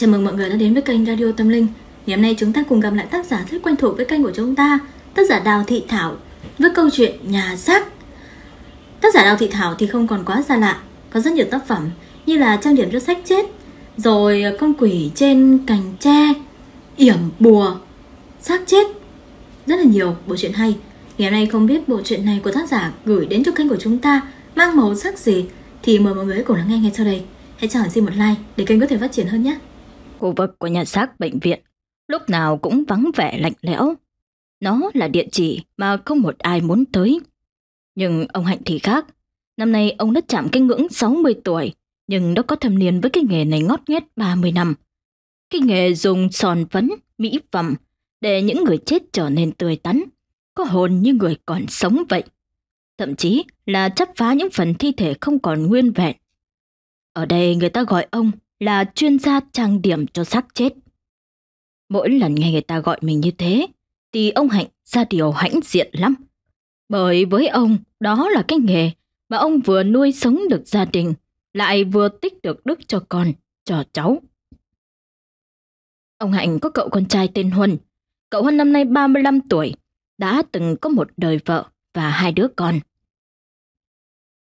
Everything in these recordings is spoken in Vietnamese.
Chào mừng mọi người đã đến với kênh Radio Tâm Linh Ngày hôm nay chúng ta cùng gặp lại tác giả rất quen thuộc với kênh của chúng ta Tác giả Đào Thị Thảo với câu chuyện Nhà xác Tác giả Đào Thị Thảo thì không còn quá xa lạ Có rất nhiều tác phẩm như là Trang điểm cho sách chết Rồi con quỷ trên cành tre Yểm bùa xác chết Rất là nhiều bộ truyện hay Ngày hôm nay không biết bộ truyện này của tác giả gửi đến cho kênh của chúng ta mang màu sắc gì thì mời mọi người cùng lắng nghe ngay sau đây. Hãy cho xin một like để kênh có thể phát triển hơn nhé. Khu vực của nhà xác bệnh viện lúc nào cũng vắng vẻ lạnh lẽo. Nó là địa chỉ mà không một ai muốn tới. Nhưng ông Hạnh thì khác. Năm nay ông đã chạm cái ngưỡng 60 tuổi, nhưng đã có thâm niên với cái nghề này ngót nghét 30 năm. Cái nghề dùng sòn phấn, mỹ phẩm để những người chết trở nên tươi tắn, có hồn như người còn sống vậy. Thậm chí là chấp phá những phần thi thể không còn nguyên vẹn. Ở đây người ta gọi ông là chuyên gia trang điểm cho xác chết. Mỗi lần nghe người ta gọi mình như thế, thì ông Hạnh ra điều hãnh diện lắm. Bởi với ông, đó là cái nghề mà ông vừa nuôi sống được gia đình, lại vừa tích được đức cho con, cho cháu. Ông Hạnh có cậu con trai tên Huân. Cậu Huân năm nay 35 tuổi, đã từng có một đời vợ và hai đứa con.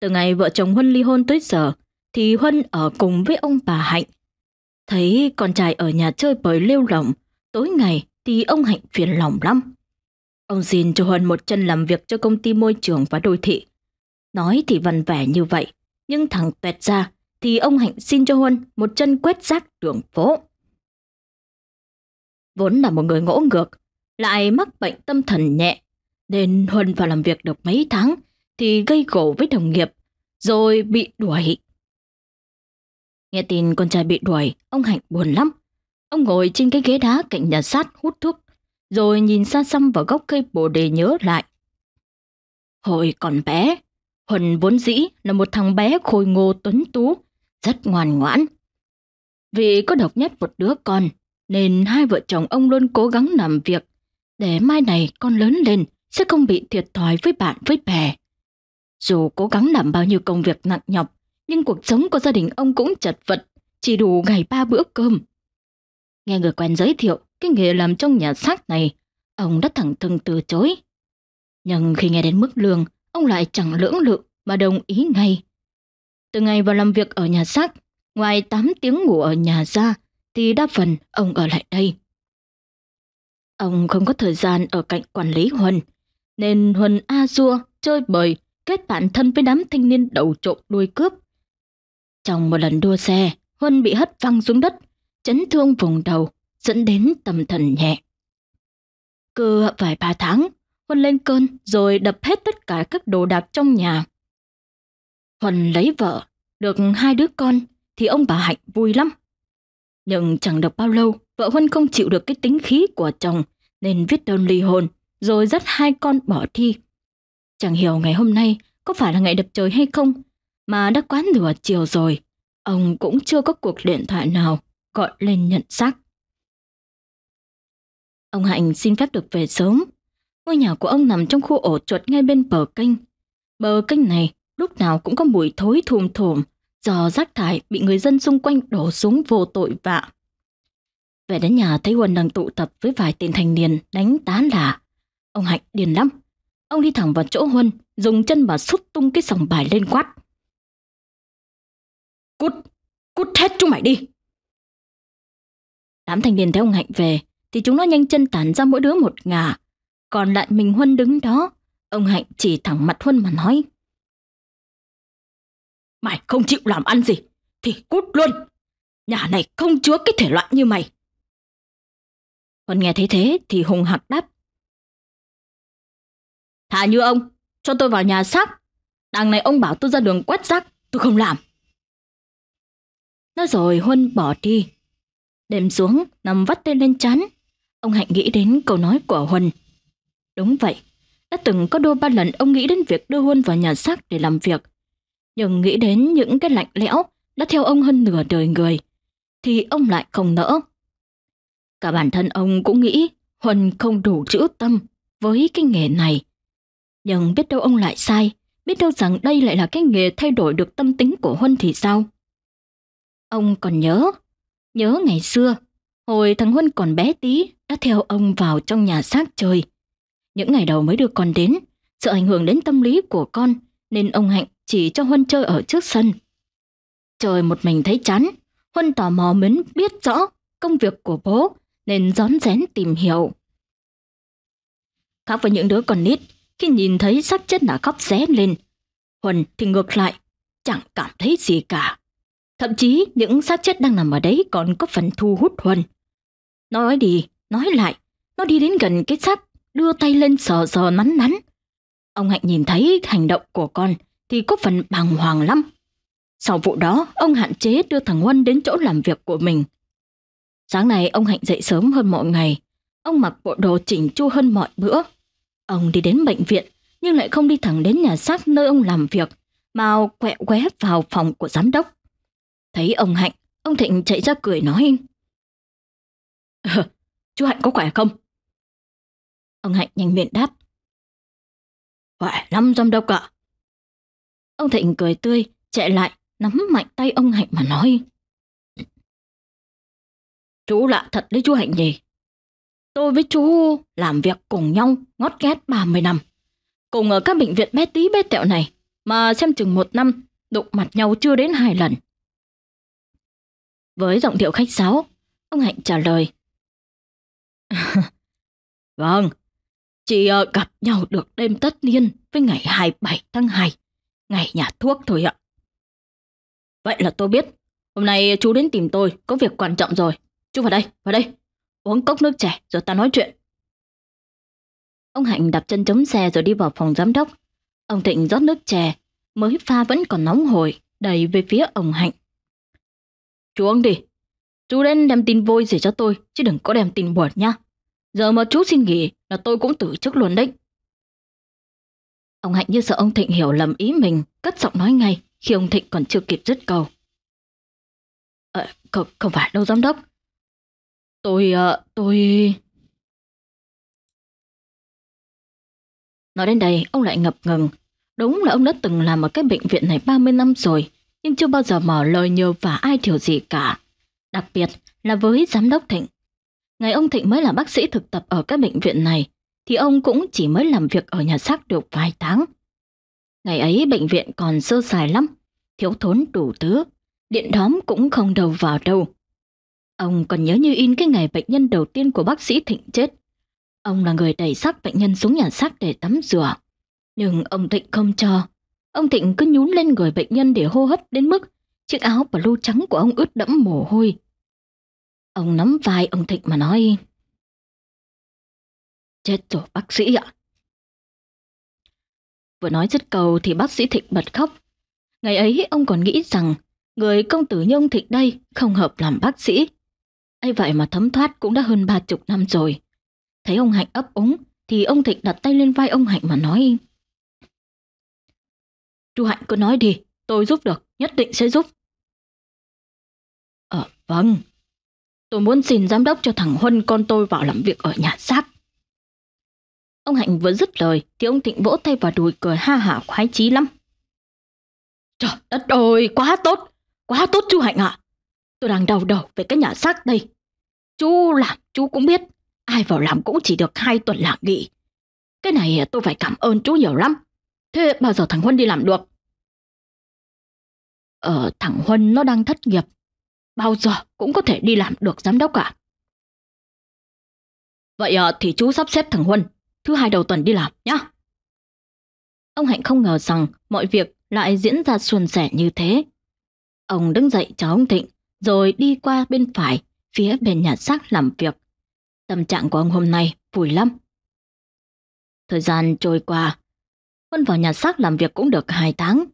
Từ ngày vợ chồng Huân ly hôn tới giờ, thì Huân ở cùng với ông bà Hạnh. Thấy con trai ở nhà chơi bời lêu lỏng, tối ngày thì ông Hạnh phiền lòng lắm. Ông xin cho Huân một chân làm việc cho công ty môi trường và đô thị. Nói thì văn vẻ như vậy, nhưng thằng tuyệt ra thì ông Hạnh xin cho Huân một chân quét rác đường phố. Vốn là một người ngỗ ngược, lại mắc bệnh tâm thần nhẹ, nên Huân vào làm việc được mấy tháng thì gây gổ với đồng nghiệp, rồi bị đuổi Nghe tin con trai bị đuổi, ông Hạnh buồn lắm. Ông ngồi trên cái ghế đá cạnh nhà sát hút thuốc, rồi nhìn xa xăm vào gốc cây bồ đề nhớ lại. Hồi còn bé, Huân vốn dĩ là một thằng bé khôi ngô tuấn tú, rất ngoan ngoãn. Vì có độc nhất một đứa con, nên hai vợ chồng ông luôn cố gắng làm việc, để mai này con lớn lên sẽ không bị thiệt thòi với bạn với bè. Dù cố gắng làm bao nhiêu công việc nặng nhọc, nhưng cuộc sống của gia đình ông cũng chật vật, chỉ đủ ngày ba bữa cơm. Nghe người quen giới thiệu cái nghề làm trong nhà xác này, ông đã thẳng thừng từ chối. Nhưng khi nghe đến mức lương, ông lại chẳng lưỡng lự mà đồng ý ngay. Từ ngày vào làm việc ở nhà xác, ngoài 8 tiếng ngủ ở nhà ra, thì đa phần ông ở lại đây. Ông không có thời gian ở cạnh quản lý Huân, nên Huân a dua chơi bời, kết bạn thân với đám thanh niên đầu trộm đuôi cướp trong một lần đua xe, Huân bị hất văng xuống đất, chấn thương vùng đầu, dẫn đến tâm thần nhẹ. Cứ vài ba tháng, Huân lên cơn rồi đập hết tất cả các đồ đạc trong nhà. Huân lấy vợ, được hai đứa con thì ông bà Hạnh vui lắm. Nhưng chẳng được bao lâu, vợ Huân không chịu được cái tính khí của chồng nên viết đơn ly hôn rồi dắt hai con bỏ thi. Chẳng hiểu ngày hôm nay có phải là ngày đập trời hay không mà đã quá nửa chiều rồi, ông cũng chưa có cuộc điện thoại nào gọi lên nhận xác. Ông Hạnh xin phép được về sớm. Ngôi nhà của ông nằm trong khu ổ chuột ngay bên bờ kênh. Bờ kênh này lúc nào cũng có mùi thối thùm thùm do rác thải bị người dân xung quanh đổ xuống vô tội vạ. Về đến nhà thấy Huân đang tụ tập với vài tên thanh niên đánh tán là, Ông Hạnh điên lắm. Ông đi thẳng vào chỗ Huân, dùng chân mà sút tung cái sòng bài lên quát. Cút, cút hết chúng mày đi. Đám thanh niên thấy ông Hạnh về thì chúng nó nhanh chân tản ra mỗi đứa một ngả. Còn lại mình Huân đứng đó, ông Hạnh chỉ thẳng mặt Huân mà nói. Mày không chịu làm ăn gì thì cút luôn. Nhà này không chứa cái thể loại như mày. Huân nghe thấy thế thì hùng hạc đáp. Thà như ông, cho tôi vào nhà xác. Đằng này ông bảo tôi ra đường quét rác, tôi không làm. Nói rồi Huân bỏ đi. Đêm xuống, nằm vắt tay lên chán. Ông Hạnh nghĩ đến câu nói của Huân. Đúng vậy, đã từng có đôi ba lần ông nghĩ đến việc đưa Huân vào nhà xác để làm việc. Nhưng nghĩ đến những cái lạnh lẽo đã theo ông hơn nửa đời người, thì ông lại không nỡ. Cả bản thân ông cũng nghĩ Huân không đủ chữ tâm với cái nghề này. Nhưng biết đâu ông lại sai, biết đâu rằng đây lại là cái nghề thay đổi được tâm tính của Huân thì sao? Ông còn nhớ, nhớ ngày xưa, hồi thằng Huân còn bé tí đã theo ông vào trong nhà xác chơi. Những ngày đầu mới được con đến, sợ ảnh hưởng đến tâm lý của con nên ông Hạnh chỉ cho Huân chơi ở trước sân. Trời một mình thấy chán, Huân tò mò mến biết rõ công việc của bố nên rón rén tìm hiểu. Khác với những đứa còn nít, khi nhìn thấy xác chết đã khóc ré lên, Huân thì ngược lại, chẳng cảm thấy gì cả. Thậm chí những xác chết đang nằm ở đấy còn có phần thu hút Huân. Nói đi, nói lại, nó đi đến gần cái xác, đưa tay lên sờ sờ nắn nắn. Ông Hạnh nhìn thấy hành động của con thì có phần bàng hoàng lắm. Sau vụ đó, ông hạn chế đưa thằng Huân đến chỗ làm việc của mình. Sáng nay ông Hạnh dậy sớm hơn mọi ngày. Ông mặc bộ đồ chỉnh chu hơn mọi bữa. Ông đi đến bệnh viện nhưng lại không đi thẳng đến nhà xác nơi ông làm việc mà quẹo qué vào phòng của giám đốc. Thấy ông Hạnh, ông Thịnh chạy ra cười nói. Ờ, chú Hạnh có khỏe không? Ông Hạnh nhanh miệng đáp. Khỏe lắm giám đốc ạ. Ông Thịnh cười tươi, chạy lại, nắm mạnh tay ông Hạnh mà nói. Chú lạ thật đấy chú Hạnh nhỉ. Tôi với chú làm việc cùng nhau ngót ghét 30 năm. Cùng ở các bệnh viện bé tí bé tẹo này mà xem chừng một năm đụng mặt nhau chưa đến hai lần với giọng điệu khách sáo. Ông Hạnh trả lời. vâng, chỉ uh, ờ, gặp nhau được đêm tất niên với ngày 27 tháng 2, ngày nhà thuốc thôi ạ. Vậy là tôi biết, hôm nay chú đến tìm tôi có việc quan trọng rồi. Chú vào đây, vào đây, uống cốc nước chè rồi ta nói chuyện. Ông Hạnh đạp chân chống xe rồi đi vào phòng giám đốc. Ông Thịnh rót nước chè, mới pha vẫn còn nóng hổi, đầy về phía ông Hạnh chú Chuông đi. Chú đến đem tin vui về cho tôi, chứ đừng có đem tin buồn nhá. Giờ mà chú xin nghỉ là tôi cũng tử chức luôn đấy. Ông Hạnh như sợ ông Thịnh hiểu lầm ý mình, cất giọng nói ngay khi ông Thịnh còn chưa kịp dứt câu. Ờ, không, không phải đâu giám đốc. Tôi, ờ, tôi... Nói đến đây, ông lại ngập ngừng. Đúng là ông đã từng làm ở cái bệnh viện này 30 năm rồi, nhưng chưa bao giờ mở lời nhờ vả ai điều gì cả. Đặc biệt là với giám đốc Thịnh. Ngày ông Thịnh mới là bác sĩ thực tập ở các bệnh viện này, thì ông cũng chỉ mới làm việc ở nhà xác được vài tháng. Ngày ấy bệnh viện còn sơ sài lắm, thiếu thốn đủ thứ, điện đóm cũng không đầu vào đâu. Ông còn nhớ như in cái ngày bệnh nhân đầu tiên của bác sĩ Thịnh chết. Ông là người đẩy xác bệnh nhân xuống nhà xác để tắm rửa. Nhưng ông Thịnh không cho, Ông Thịnh cứ nhún lên người bệnh nhân để hô hấp đến mức chiếc áo blue trắng của ông ướt đẫm mồ hôi. Ông nắm vai ông Thịnh mà nói Chết rồi bác sĩ ạ. Vừa nói dứt cầu thì bác sĩ Thịnh bật khóc. Ngày ấy ông còn nghĩ rằng người công tử như ông Thịnh đây không hợp làm bác sĩ. ấy vậy mà thấm thoát cũng đã hơn ba chục năm rồi. Thấy ông Hạnh ấp úng thì ông Thịnh đặt tay lên vai ông Hạnh mà nói Chu Hạnh cứ nói đi, tôi giúp được, nhất định sẽ giúp. Ờ, vâng. Tôi muốn xin giám đốc cho thằng Huân con tôi vào làm việc ở nhà xác. Ông Hạnh vừa dứt lời thì ông Thịnh vỗ tay vào đùi cười ha hả khoái chí lắm. Trời đất ơi, quá tốt, quá tốt chú Hạnh ạ. À. Tôi đang đau đầu về cái nhà xác đây. Chú làm chú cũng biết, ai vào làm cũng chỉ được hai tuần là nghỉ. Cái này tôi phải cảm ơn chú nhiều lắm. Thế bao giờ thằng Huân đi làm được? Ờ, thằng Huân nó đang thất nghiệp. Bao giờ cũng có thể đi làm được giám đốc cả. Vậy à, thì chú sắp xếp thằng Huân thứ hai đầu tuần đi làm nhá. Ông Hạnh không ngờ rằng mọi việc lại diễn ra suôn sẻ như thế. Ông đứng dậy chào ông Thịnh rồi đi qua bên phải phía bên nhà xác làm việc. Tâm trạng của ông hôm nay vui lắm. Thời gian trôi qua, Huân vào nhà xác làm việc cũng được hai tháng.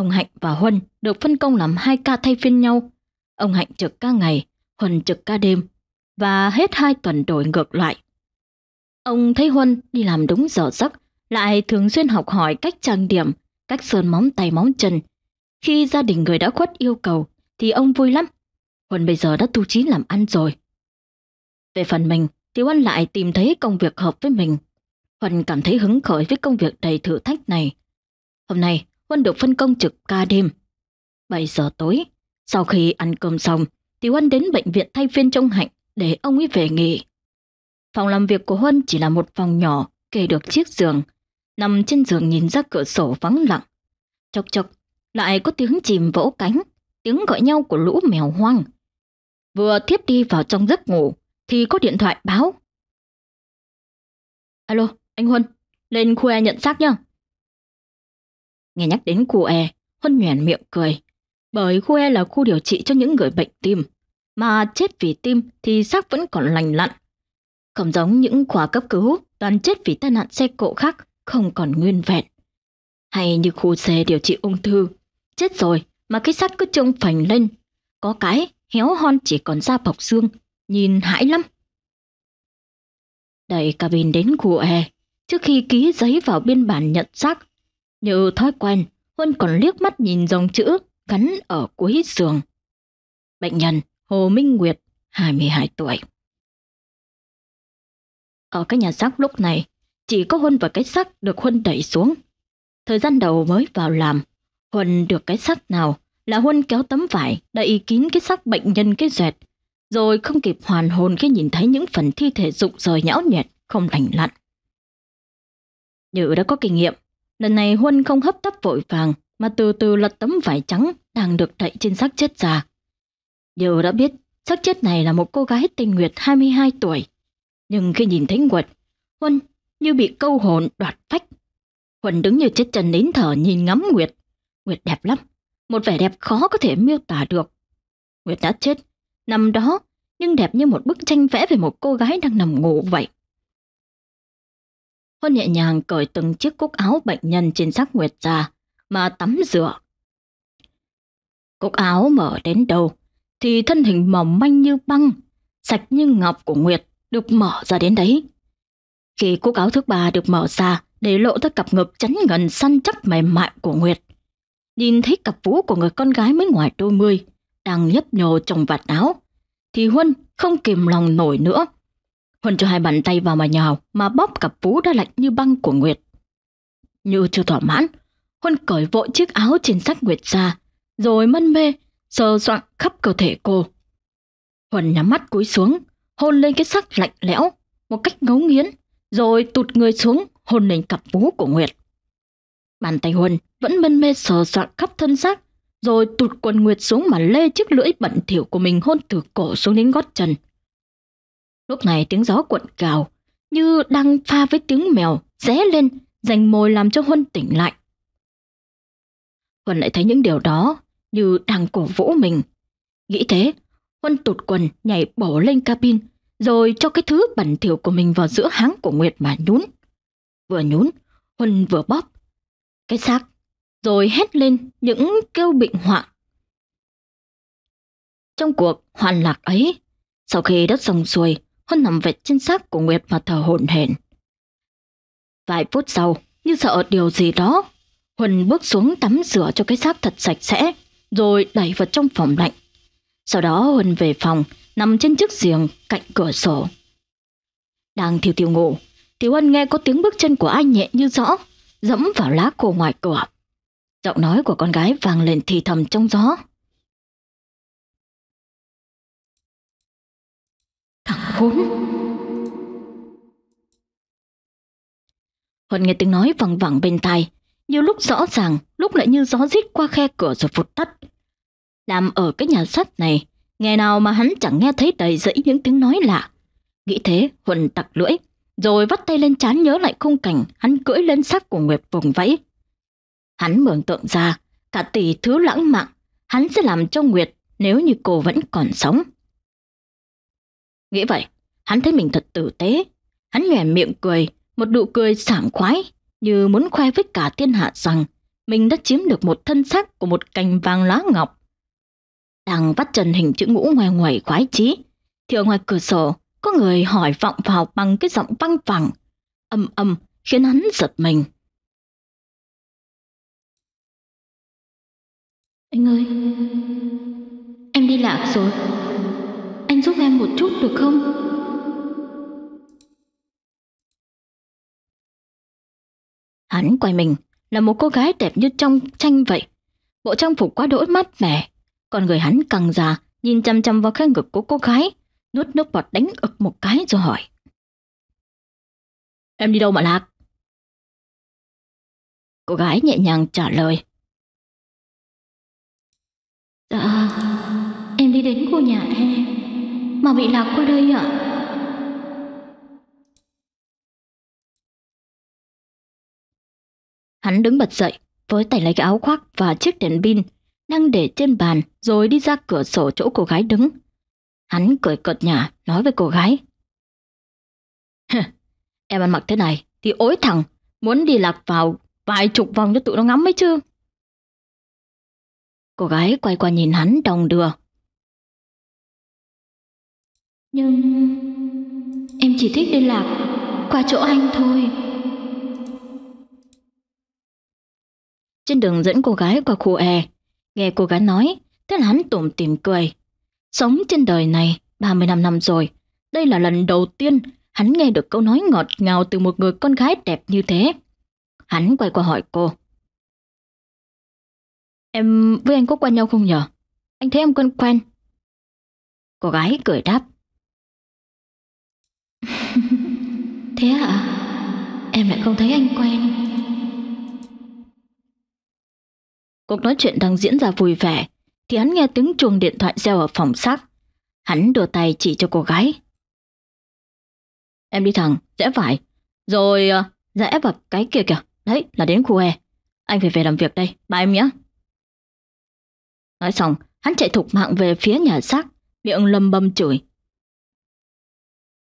Ông Hạnh và Huân được phân công làm hai ca thay phiên nhau. Ông Hạnh trực ca ngày, Huân trực ca đêm và hết hai tuần đổi ngược lại. Ông thấy Huân đi làm đúng giờ giấc, lại thường xuyên học hỏi cách trang điểm, cách sơn móng tay móng chân. Khi gia đình người đã khuất yêu cầu thì ông vui lắm. Huân bây giờ đã tu trí làm ăn rồi. Về phần mình thì Huân lại tìm thấy công việc hợp với mình. Huân cảm thấy hứng khởi với công việc đầy thử thách này. Hôm nay Huân được phân công trực ca đêm. 7 giờ tối, sau khi ăn cơm xong, thì Huân đến bệnh viện thay phiên trông hạnh để ông ấy về nghỉ. Phòng làm việc của Huân chỉ là một phòng nhỏ kê được chiếc giường, nằm trên giường nhìn ra cửa sổ vắng lặng. Chọc chọc, lại có tiếng chìm vỗ cánh, tiếng gọi nhau của lũ mèo hoang. Vừa thiếp đi vào trong giấc ngủ thì có điện thoại báo. Alo, anh Huân, lên khuê nhận xác nhá. Nghe nhắc đến khu E, Huân nhoẻn miệng cười. Bởi khu E là khu điều trị cho những người bệnh tim. Mà chết vì tim thì xác vẫn còn lành lặn. Không giống những khoa cấp cứu toàn chết vì tai nạn xe cộ khác không còn nguyên vẹn. Hay như khu xe điều trị ung thư. Chết rồi mà cái xác cứ trông phành lên. Có cái héo hon chỉ còn da bọc xương. Nhìn hãi lắm. Đẩy cabin đến khu E. Trước khi ký giấy vào biên bản nhận xác, như thói quen, Huân còn liếc mắt nhìn dòng chữ cắn ở cuối giường. Bệnh nhân Hồ Minh Nguyệt, 22 tuổi. Ở cái nhà xác lúc này, chỉ có Huân và cái xác được Huân đẩy xuống. Thời gian đầu mới vào làm, Huân được cái xác nào là Huân kéo tấm vải đậy kín cái xác bệnh nhân cái dẹt, rồi không kịp hoàn hồn khi nhìn thấy những phần thi thể rụng rời nhão nhẹt, không lành lặn. Như đã có kinh nghiệm, Lần này Huân không hấp tấp vội vàng mà từ từ lật tấm vải trắng đang được đậy trên xác chết già. Điều đã biết xác chết này là một cô gái tình nguyệt 22 tuổi. Nhưng khi nhìn thấy Nguyệt, Huân như bị câu hồn đoạt phách. Huân đứng như chết chân nín thở nhìn ngắm Nguyệt. Nguyệt đẹp lắm, một vẻ đẹp khó có thể miêu tả được. Nguyệt đã chết, nằm đó nhưng đẹp như một bức tranh vẽ về một cô gái đang nằm ngủ vậy. Huân nhẹ nhàng cởi từng chiếc cúc áo bệnh nhân trên xác Nguyệt ra mà tắm rửa. Cúc áo mở đến đầu thì thân hình mỏng manh như băng, sạch như ngọc của Nguyệt được mở ra đến đấy. Khi cúc áo thứ ba được mở ra để lộ ra cặp ngực chắn ngần săn chắc mềm mại của Nguyệt, nhìn thấy cặp vú của người con gái mới ngoài đôi mươi đang nhấp nhô trong vạt áo thì Huân không kìm lòng nổi nữa Huân cho hai bàn tay vào mà nhào, mà bóp cặp vú đã lạnh như băng của Nguyệt. Như chưa thỏa mãn, Huân cởi vội chiếc áo trên xác Nguyệt ra, rồi mân mê, sờ soạng khắp cơ thể cô. Huân nhắm mắt cúi xuống, hôn lên cái xác lạnh lẽo, một cách ngấu nghiến, rồi tụt người xuống, hôn lên cặp vú của Nguyệt. Bàn tay Huân vẫn mân mê sờ soạng khắp thân xác, rồi tụt quần Nguyệt xuống mà lê chiếc lưỡi bẩn thỉu của mình hôn từ cổ xuống đến gót chân. Lúc này tiếng gió cuộn cào, như đang pha với tiếng mèo ré lên, dành mồi làm cho Huân tỉnh lại. Huân lại thấy những điều đó như đang cổ vũ mình. Nghĩ thế, Huân tụt quần nhảy bổ lên cabin, rồi cho cái thứ bẩn thỉu của mình vào giữa háng của Nguyệt mà nhún. Vừa nhún, Huân vừa bóp. Cái xác, rồi hét lên những kêu bệnh hoạn. Trong cuộc hoàn lạc ấy, sau khi đất sông xuôi, Hân nằm vệt trên xác của Nguyệt mà thở hổn hển. Vài phút sau, như sợ điều gì đó, Huân bước xuống tắm rửa cho cái xác thật sạch sẽ, rồi đẩy vào trong phòng lạnh. Sau đó Huân về phòng, nằm trên chiếc giường cạnh cửa sổ. Đang thiêu thiêu ngủ, thì Huân nghe có tiếng bước chân của ai nhẹ như rõ, dẫm vào lá khô ngoài cửa. Giọng nói của con gái vang lên thì thầm trong gió. Thằng khốn Huân nghe tiếng nói vẳng vẳng bên tai Nhiều lúc rõ ràng Lúc lại như gió rít qua khe cửa rồi vụt tắt Làm ở cái nhà sắt này Ngày nào mà hắn chẳng nghe thấy đầy dẫy những tiếng nói lạ Nghĩ thế Huân tặc lưỡi Rồi vắt tay lên chán nhớ lại khung cảnh Hắn cưỡi lên xác của Nguyệt vùng vẫy Hắn mường tượng ra Cả tỷ thứ lãng mạn Hắn sẽ làm cho Nguyệt nếu như cô vẫn còn sống Nghĩ vậy, hắn thấy mình thật tử tế. Hắn nhòe miệng cười, một nụ cười sảng khoái, như muốn khoe với cả thiên hạ rằng mình đã chiếm được một thân xác của một cành vàng lá ngọc. Đang vắt trần hình chữ ngũ ngoài ngoài khoái chí, thì ở ngoài cửa sổ có người hỏi vọng vào bằng cái giọng văng vẳng, âm âm khiến hắn giật mình. Anh ơi, em đi lạc rồi. Anh giúp em một chút được không? Hắn quay mình, là một cô gái đẹp như trong tranh vậy. Bộ trang phục quá đỗi mát mẻ, còn người hắn càng già, nhìn chăm chăm vào khe ngực của cô gái, nuốt nước bọt đánh ực một cái rồi hỏi. Em đi đâu mà lạc? Cô gái nhẹ nhàng trả lời. Dạ, em đi đến cô nhà em mà bị lạc qua đây ạ. À? Hắn đứng bật dậy, với tay lấy cái áo khoác và chiếc đèn pin đang để trên bàn rồi đi ra cửa sổ chỗ cô gái đứng. Hắn cười cợt nhả nói với cô gái. em ăn mặc thế này thì ối thẳng, muốn đi lạc vào vài chục vòng cho tụi nó ngắm ấy chứ. Cô gái quay qua nhìn hắn đồng đưa nhưng em chỉ thích đi lạc qua chỗ anh thôi. Trên đường dẫn cô gái qua khu E, nghe cô gái nói, thế là hắn tủm tỉm cười. Sống trên đời này 35 năm rồi, đây là lần đầu tiên hắn nghe được câu nói ngọt ngào từ một người con gái đẹp như thế. Hắn quay qua hỏi cô. Em với anh có quen nhau không nhở? Anh thấy em quen quen. Cô gái cười đáp. Thế hả? À? Em lại không thấy anh quen. Cuộc nói chuyện đang diễn ra vui vẻ, thì hắn nghe tiếng chuông điện thoại reo ở phòng sắc. Hắn đưa tay chỉ cho cô gái. Em đi thẳng, rẽ phải, rồi à, rẽ vào cái kia kìa, đấy là đến khu E. Anh phải về làm việc đây, bye em nhé. Nói xong, hắn chạy thục mạng về phía nhà xác, miệng lầm bầm chửi.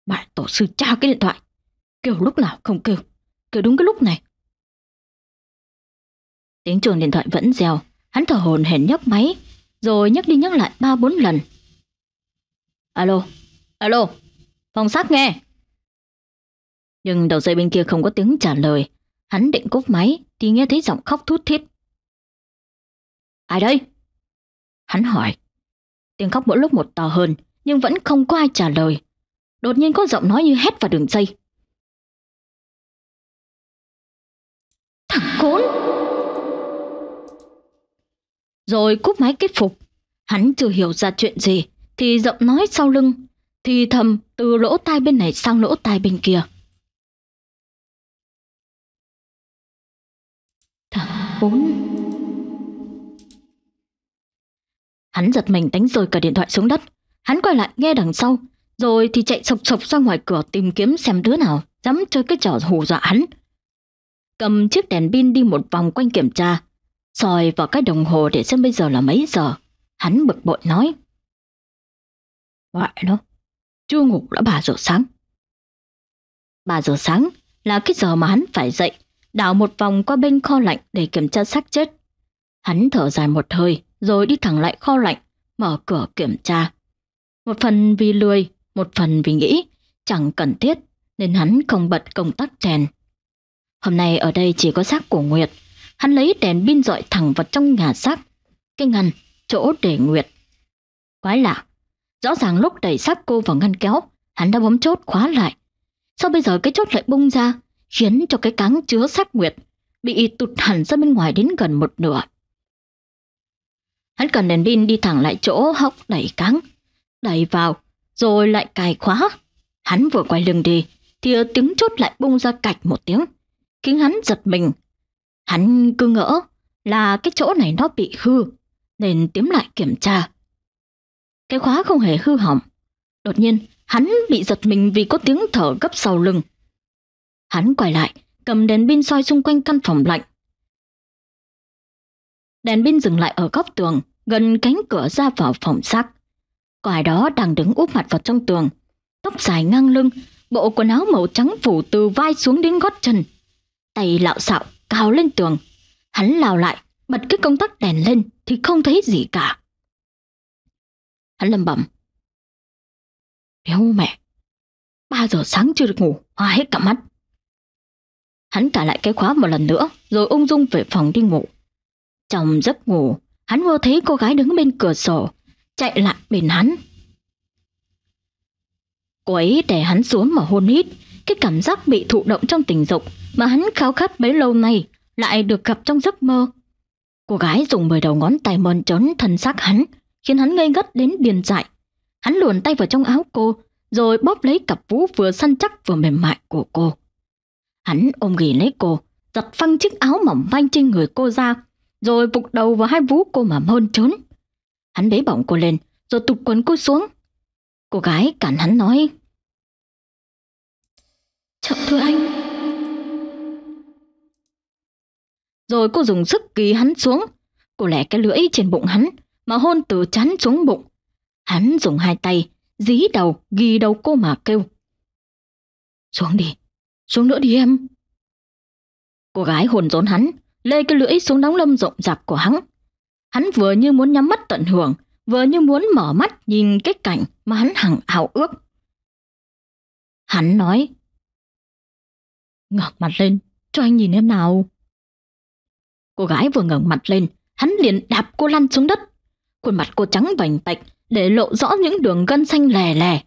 Bạn tổ sư cha cái điện thoại, Kêu lúc nào không kêu Kêu đúng cái lúc này Tiếng chuông điện thoại vẫn reo, Hắn thở hồn hển nhấc máy Rồi nhấc đi nhấc lại ba bốn lần Alo Alo Phòng sát nghe Nhưng đầu dây bên kia không có tiếng trả lời Hắn định cúp máy Thì nghe thấy giọng khóc thút thít Ai đây Hắn hỏi Tiếng khóc mỗi lúc một to hơn Nhưng vẫn không có ai trả lời Đột nhiên có giọng nói như hét vào đường dây Thằng khốn! Rồi cúp máy kết phục. Hắn chưa hiểu ra chuyện gì, thì giọng nói sau lưng, thì thầm từ lỗ tai bên này sang lỗ tai bên kia. Thằng khốn! Hắn giật mình đánh rơi cả điện thoại xuống đất. Hắn quay lại nghe đằng sau, rồi thì chạy sộc sộc ra ngoài cửa tìm kiếm xem đứa nào dám chơi cái trò hù dọa hắn cầm chiếc đèn pin đi một vòng quanh kiểm tra, soi vào cái đồng hồ để xem bây giờ là mấy giờ. Hắn bực bội nói. Ngoại nó, chưa ngủ đã 3 giờ sáng. 3 giờ sáng là cái giờ mà hắn phải dậy, đảo một vòng qua bên kho lạnh để kiểm tra xác chết. Hắn thở dài một hơi rồi đi thẳng lại kho lạnh, mở cửa kiểm tra. Một phần vì lười, một phần vì nghĩ, chẳng cần thiết nên hắn không bật công tắc đèn Hôm nay ở đây chỉ có xác của Nguyệt. Hắn lấy đèn pin dọi thẳng vào trong nhà xác. Cái ngăn, chỗ để Nguyệt. Quái lạ. Rõ ràng lúc đẩy xác cô vào ngăn kéo, hắn đã bấm chốt khóa lại. Sao bây giờ cái chốt lại bung ra, khiến cho cái cáng chứa xác Nguyệt bị tụt hẳn ra bên ngoài đến gần một nửa. Hắn cần đèn pin đi thẳng lại chỗ hốc đẩy cáng, đẩy vào, rồi lại cài khóa. Hắn vừa quay lưng đi, thì tiếng chốt lại bung ra cạch một tiếng khiến hắn giật mình. Hắn cứ ngỡ là cái chỗ này nó bị hư, nên tiếm lại kiểm tra. Cái khóa không hề hư hỏng. Đột nhiên, hắn bị giật mình vì có tiếng thở gấp sau lưng. Hắn quay lại, cầm đèn pin soi xung quanh căn phòng lạnh. Đèn pin dừng lại ở góc tường, gần cánh cửa ra vào phòng xác. Có ai đó đang đứng úp mặt vào trong tường, tóc dài ngang lưng, bộ quần áo màu trắng phủ từ vai xuống đến gót chân, Tay lạo xạo cao lên tường. Hắn lao lại, bật cái công tắc đèn lên thì không thấy gì cả. Hắn lầm bẩm. Đéo mẹ, ba giờ sáng chưa được ngủ, hoa hết cả mắt. Hắn cả lại cái khóa một lần nữa, rồi ung dung về phòng đi ngủ. Trong giấc ngủ, hắn vô thấy cô gái đứng bên cửa sổ, chạy lại bên hắn. Cô ấy đè hắn xuống mà hôn hít, cái cảm giác bị thụ động trong tình dục mà hắn khao khát bấy lâu nay lại được gặp trong giấc mơ. Cô gái dùng mười đầu ngón tay mòn trốn thần xác hắn, khiến hắn ngây ngất đến điên dại. Hắn luồn tay vào trong áo cô, rồi bóp lấy cặp vú vừa săn chắc vừa mềm mại của cô. Hắn ôm ghì lấy cô, giật phăng chiếc áo mỏng manh trên người cô ra, rồi vụt đầu vào hai vú cô mà mơn trốn. Hắn bế bỏng cô lên, rồi tụt quần cô xuống. Cô gái cản hắn nói. Chậm thưa anh, Rồi cô dùng sức ký hắn xuống. Cô lẻ cái lưỡi trên bụng hắn mà hôn từ chán xuống bụng. Hắn dùng hai tay dí đầu ghi đầu cô mà kêu. Xuống đi, xuống nữa đi em. Cô gái hồn rốn hắn, lê cái lưỡi xuống đóng lâm rộng rạp của hắn. Hắn vừa như muốn nhắm mắt tận hưởng, vừa như muốn mở mắt nhìn cái cảnh mà hắn hằng hào ước. Hắn nói, ngẩng mặt lên, cho anh nhìn em nào. Cô gái vừa ngẩng mặt lên, hắn liền đạp cô lăn xuống đất. Khuôn mặt cô trắng bành tạch để lộ rõ những đường gân xanh lè lè.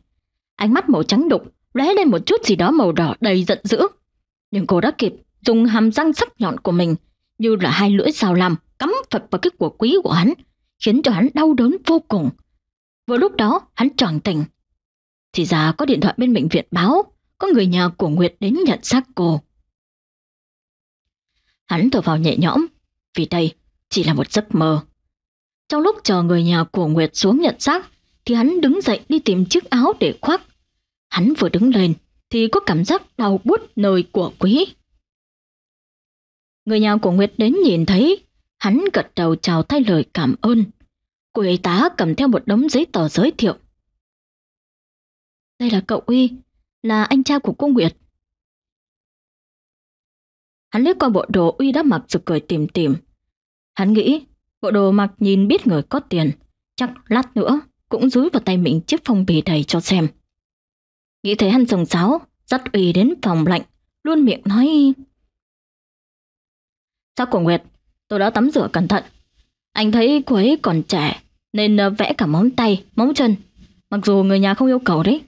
Ánh mắt màu trắng đục lóe lên một chút gì đó màu đỏ đầy giận dữ. Nhưng cô đã kịp dùng hàm răng sắc nhọn của mình như là hai lưỡi dao làm cắm phật vào cái của quý của hắn, khiến cho hắn đau đớn vô cùng. Vừa lúc đó, hắn tròn tỉnh. Thì ra có điện thoại bên bệnh viện báo, có người nhà của Nguyệt đến nhận xác cô. Hắn thở vào nhẹ nhõm, vì đây chỉ là một giấc mơ. Trong lúc chờ người nhà của Nguyệt xuống nhận xác, thì hắn đứng dậy đi tìm chiếc áo để khoác. Hắn vừa đứng lên thì có cảm giác đau bút nơi của quý. Người nhà của Nguyệt đến nhìn thấy, hắn gật đầu chào thay lời cảm ơn. Cô y tá cầm theo một đống giấy tờ giới thiệu. Đây là cậu Uy, là anh trai của cô Nguyệt. Hắn liếc qua bộ đồ Uy đã mặc rồi cười tìm tìm. Hắn nghĩ, bộ đồ mặc nhìn biết người có tiền, chắc lát nữa cũng rúi vào tay mình chiếc phong bì đầy cho xem. Nghĩ thấy hắn sồng sáo, dắt ủy đến phòng lạnh, luôn miệng nói... Sao cổ Nguyệt, tôi đã tắm rửa cẩn thận. Anh thấy cô ấy còn trẻ, nên ờ, vẽ cả móng tay, móng chân, mặc dù người nhà không yêu cầu đấy.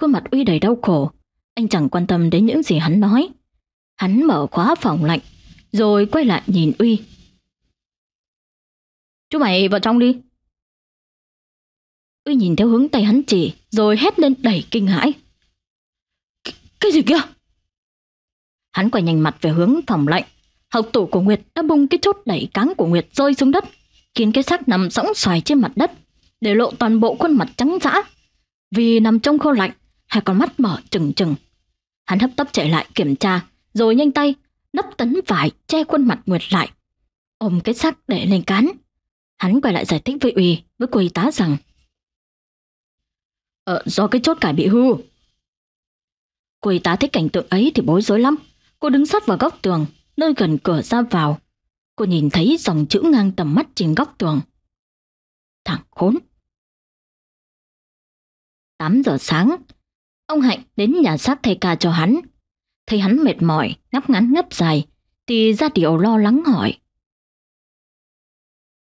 Khuôn mặt Uy đầy đau khổ, anh chẳng quan tâm đến những gì hắn nói. Hắn mở khóa phòng lạnh, rồi quay lại nhìn Uy. Chú mày vào trong đi. Uy nhìn theo hướng tay hắn chỉ, rồi hét lên đầy kinh hãi. cái gì kia? Hắn quay nhanh mặt về hướng phòng lạnh. Học tủ của Nguyệt đã bung cái chốt đẩy cáng của Nguyệt rơi xuống đất, khiến cái xác nằm sõng xoài trên mặt đất, để lộ toàn bộ khuôn mặt trắng dã. Vì nằm trong khô lạnh, hai con mắt mở trừng trừng. Hắn hấp tấp chạy lại kiểm tra, rồi nhanh tay nấp tấn vải che khuôn mặt Nguyệt lại, ôm cái xác để lên cán. Hắn quay lại giải thích với Uy, với cô y tá rằng Ờ, do cái chốt cải bị hư. Cô y tá thấy cảnh tượng ấy thì bối rối lắm. Cô đứng sát vào góc tường, nơi gần cửa ra vào. Cô nhìn thấy dòng chữ ngang tầm mắt trên góc tường. Thằng khốn. 8 giờ sáng, ông Hạnh đến nhà xác thay ca cho hắn Thấy hắn mệt mỏi, ngáp ngắn ngáp dài, thì ra điệu lo lắng hỏi.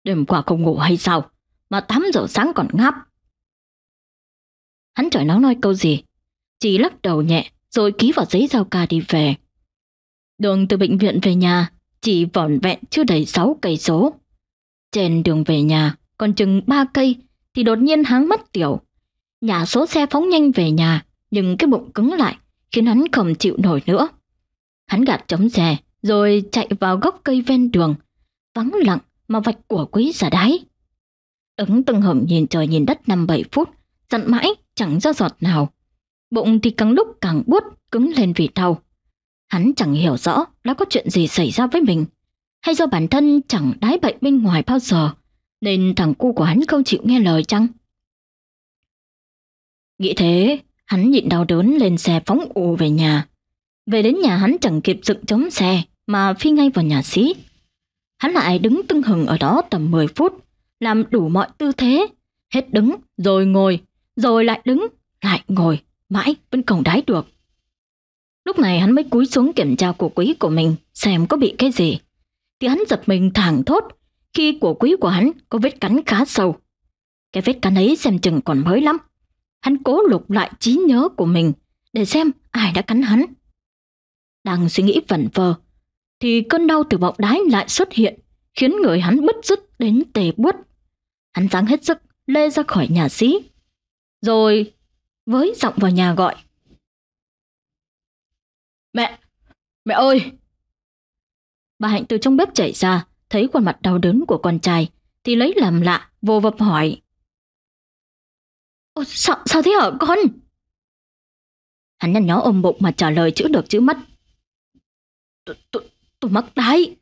Đêm qua không ngủ hay sao? Mà 8 giờ sáng còn ngáp. Hắn chọi nói nói câu gì? Chỉ lắc đầu nhẹ rồi ký vào giấy giao ca đi về. Đường từ bệnh viện về nhà chỉ vỏn vẹn chưa đầy 6 cây số. Trên đường về nhà còn chừng 3 cây thì đột nhiên hắn mất tiểu. Nhà số xe phóng nhanh về nhà nhưng cái bụng cứng lại khiến hắn không chịu nổi nữa. Hắn gạt chống rè rồi chạy vào gốc cây ven đường, vắng lặng mà vạch của quý giả đái. Ứng Tân Hồng nhìn trời nhìn đất 5-7 phút, dặn mãi chẳng ra giọt nào. Bụng thì càng lúc càng buốt, cứng lên vì đau. Hắn chẳng hiểu rõ đã có chuyện gì xảy ra với mình, hay do bản thân chẳng đái bậy bên ngoài bao giờ, nên thằng cu của hắn không chịu nghe lời chăng? Nghĩ thế, Hắn nhịn đau đớn lên xe phóng ù về nhà. Về đến nhà hắn chẳng kịp dựng chống xe mà phi ngay vào nhà sĩ. Hắn lại đứng tưng hừng ở đó tầm 10 phút, làm đủ mọi tư thế, hết đứng rồi ngồi, rồi lại đứng, lại ngồi, mãi vẫn cổng đái được. Lúc này hắn mới cúi xuống kiểm tra của quý của mình xem có bị cái gì. Thì hắn giật mình thẳng thốt khi của quý của hắn có vết cắn khá sâu. Cái vết cắn ấy xem chừng còn mới lắm. Hắn cố lục lại trí nhớ của mình để xem ai đã cắn hắn. Đang suy nghĩ vẩn vờ, thì cơn đau từ bọng đái lại xuất hiện, khiến người hắn bứt rứt đến tề buốt. Hắn giáng hết sức lê ra khỏi nhà sĩ, rồi với giọng vào nhà gọi. Mẹ! Mẹ ơi! Bà Hạnh từ trong bếp chạy ra, thấy khuôn mặt đau đớn của con trai, thì lấy làm lạ, vô vập hỏi. Ô, sao, sao thế hả con? Hắn nhăn nhó ôm bụng mà trả lời chữ được chữ mất. Tôi tôi mắc tái.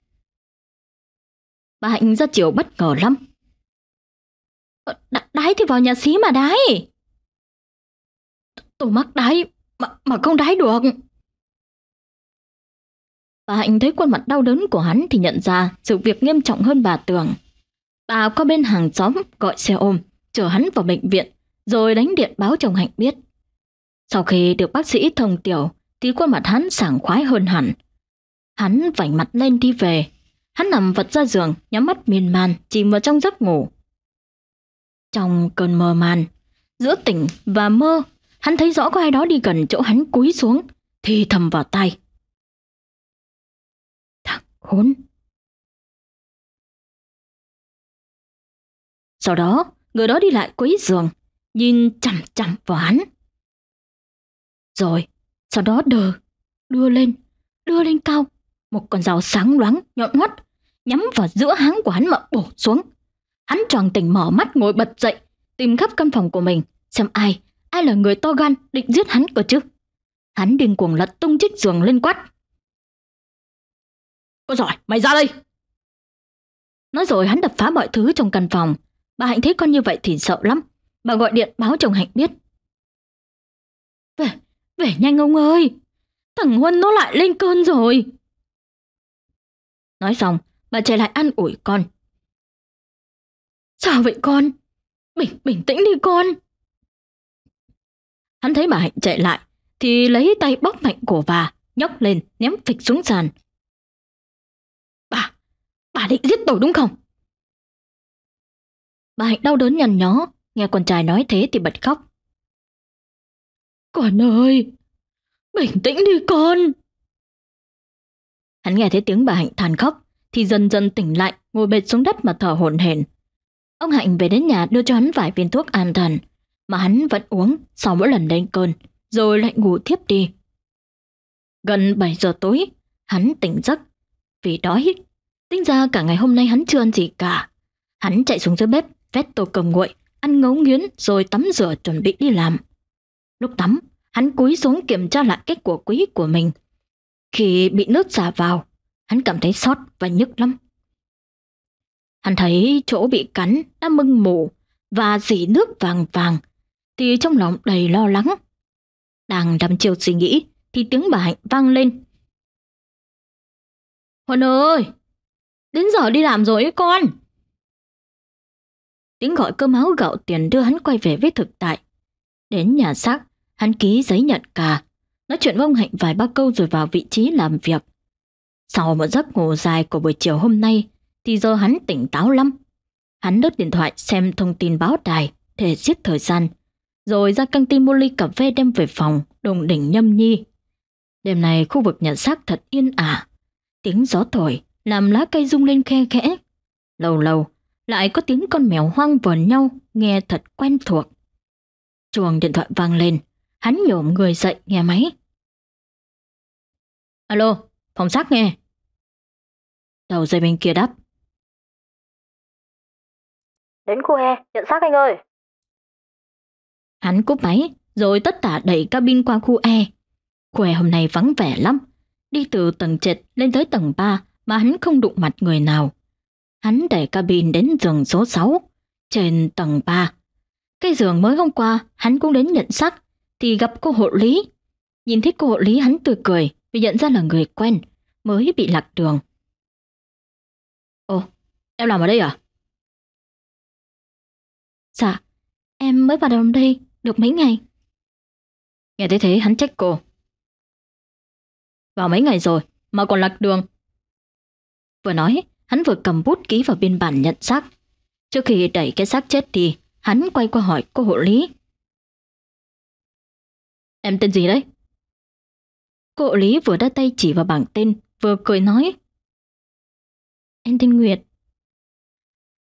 Bà Hạnh ra chiều bất ngờ lắm. Ờ, đái thì vào nhà xí mà đái. Tôi mắc đái mà, mà không đái được. Bà Hạnh thấy khuôn mặt đau đớn của hắn thì nhận ra sự việc nghiêm trọng hơn bà tưởng. Bà qua bên hàng xóm gọi xe ôm, chở hắn vào bệnh viện rồi đánh điện báo chồng Hạnh biết. Sau khi được bác sĩ thông tiểu thì khuôn mặt hắn sảng khoái hơn hẳn. Hắn vảnh mặt lên đi về. Hắn nằm vật ra giường, nhắm mắt miên man, chìm vào trong giấc ngủ. Trong cơn mơ man, giữa tỉnh và mơ, hắn thấy rõ có ai đó đi gần chỗ hắn cúi xuống, thì thầm vào tay. Thằng khốn! Sau đó, người đó đi lại quấy giường, nhìn chằm chằm vào hắn. Rồi, sau đó đờ, đưa lên, đưa lên cao, một con dao sáng loáng nhọn hoắt, nhắm vào giữa háng của hắn mà bổ xuống. Hắn tròn tỉnh mở mắt ngồi bật dậy, tìm khắp căn phòng của mình, xem ai, ai là người to gan định giết hắn cơ chứ. Hắn điên cuồng lật tung chiếc giường lên quát. con giỏi, mày ra đây! Nói rồi hắn đập phá mọi thứ trong căn phòng. Bà Hạnh thấy con như vậy thì sợ lắm. Bà gọi điện báo chồng Hạnh biết. Về, về nhanh ông ơi. Thằng Huân nó lại lên cơn rồi. Nói xong, bà chạy lại ăn ủi con. Sao vậy con? Bình, bình tĩnh đi con. Hắn thấy bà Hạnh chạy lại, thì lấy tay bóc mạnh cổ bà, nhóc lên, ném phịch xuống sàn. Bà, bà định giết tôi đúng không? Bà Hạnh đau đớn nhằn nhó, Nghe con trai nói thế thì bật khóc. Con ơi, bình tĩnh đi con. Hắn nghe thấy tiếng bà Hạnh than khóc, thì dần dần tỉnh lại, ngồi bệt xuống đất mà thở hổn hển. Ông Hạnh về đến nhà đưa cho hắn vài viên thuốc an thần, mà hắn vẫn uống sau mỗi lần lên cơn, rồi lại ngủ thiếp đi. Gần 7 giờ tối, hắn tỉnh giấc vì đói. Tính ra cả ngày hôm nay hắn chưa ăn gì cả. Hắn chạy xuống dưới bếp, vét tô cầm nguội, ăn ngấu nghiến rồi tắm rửa chuẩn bị đi làm. Lúc tắm, hắn cúi xuống kiểm tra lại cái của quý của mình. Khi bị nước xả vào, hắn cảm thấy sót và nhức lắm. Hắn thấy chỗ bị cắn đã mưng mủ và dỉ nước vàng vàng, thì trong lòng đầy lo lắng. Đang đắm chiều suy nghĩ thì tiếng bà Hạnh vang lên. Huân ơi, đến giờ đi làm rồi ấy con. Tiếng gọi cơm áo gạo tiền đưa hắn quay về với thực tại. Đến nhà xác, hắn ký giấy nhận cà. Nói chuyện với ông Hạnh vài ba câu rồi vào vị trí làm việc. Sau một giấc ngủ dài của buổi chiều hôm nay, thì giờ hắn tỉnh táo lắm. Hắn đứt điện thoại xem thông tin báo đài để giết thời gian, rồi ra căng tin mua ly cà phê đem về phòng, đồng đỉnh nhâm nhi. Đêm nay khu vực nhà xác thật yên ả. Tiếng gió thổi, làm lá cây rung lên khe khẽ. Lâu lâu, lại có tiếng con mèo hoang vờn nhau, nghe thật quen thuộc. Chuồng điện thoại vang lên, hắn nhổm người dậy nghe máy. Alo, phòng xác nghe. Đầu dây bên kia đáp. Đến khu E, nhận xác anh ơi. Hắn cúp máy, rồi tất tả đẩy cabin qua khu E. Khu E hôm nay vắng vẻ lắm. Đi từ tầng trệt lên tới tầng 3 mà hắn không đụng mặt người nào. Hắn đẩy cabin đến giường số 6, trên tầng 3. Cái giường mới hôm qua, hắn cũng đến nhận sắc, thì gặp cô hộ lý. Nhìn thấy cô hộ lý hắn tươi cười vì nhận ra là người quen, mới bị lạc đường. Ồ, em làm ở đây à? Dạ, em mới vào đồng đây được mấy ngày. Nghe thấy thế hắn trách cô. Vào mấy ngày rồi mà còn lạc đường. Vừa nói, hắn vừa cầm bút ký vào biên bản nhận xác. Trước khi đẩy cái xác chết đi, hắn quay qua hỏi cô hộ lý. Em tên gì đấy? Cô hộ lý vừa đã tay chỉ vào bảng tên, vừa cười nói. Em tên Nguyệt.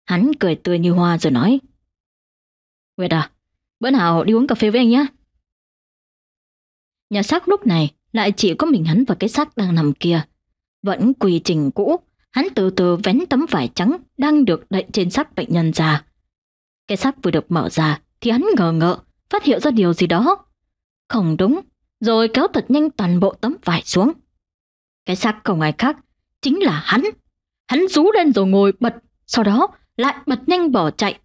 Hắn cười tươi như hoa rồi nói. Nguyệt à, bữa nào đi uống cà phê với anh nhé. Nhà xác lúc này lại chỉ có mình hắn và cái xác đang nằm kia. Vẫn quỳ trình cũ, hắn từ từ vén tấm vải trắng đang được đậy trên xác bệnh nhân ra. Cái xác vừa được mở ra thì hắn ngờ ngợ, phát hiện ra điều gì đó. Không đúng, rồi kéo thật nhanh toàn bộ tấm vải xuống. Cái xác không ai khác, chính là hắn. Hắn rú lên rồi ngồi bật, sau đó lại bật nhanh bỏ chạy.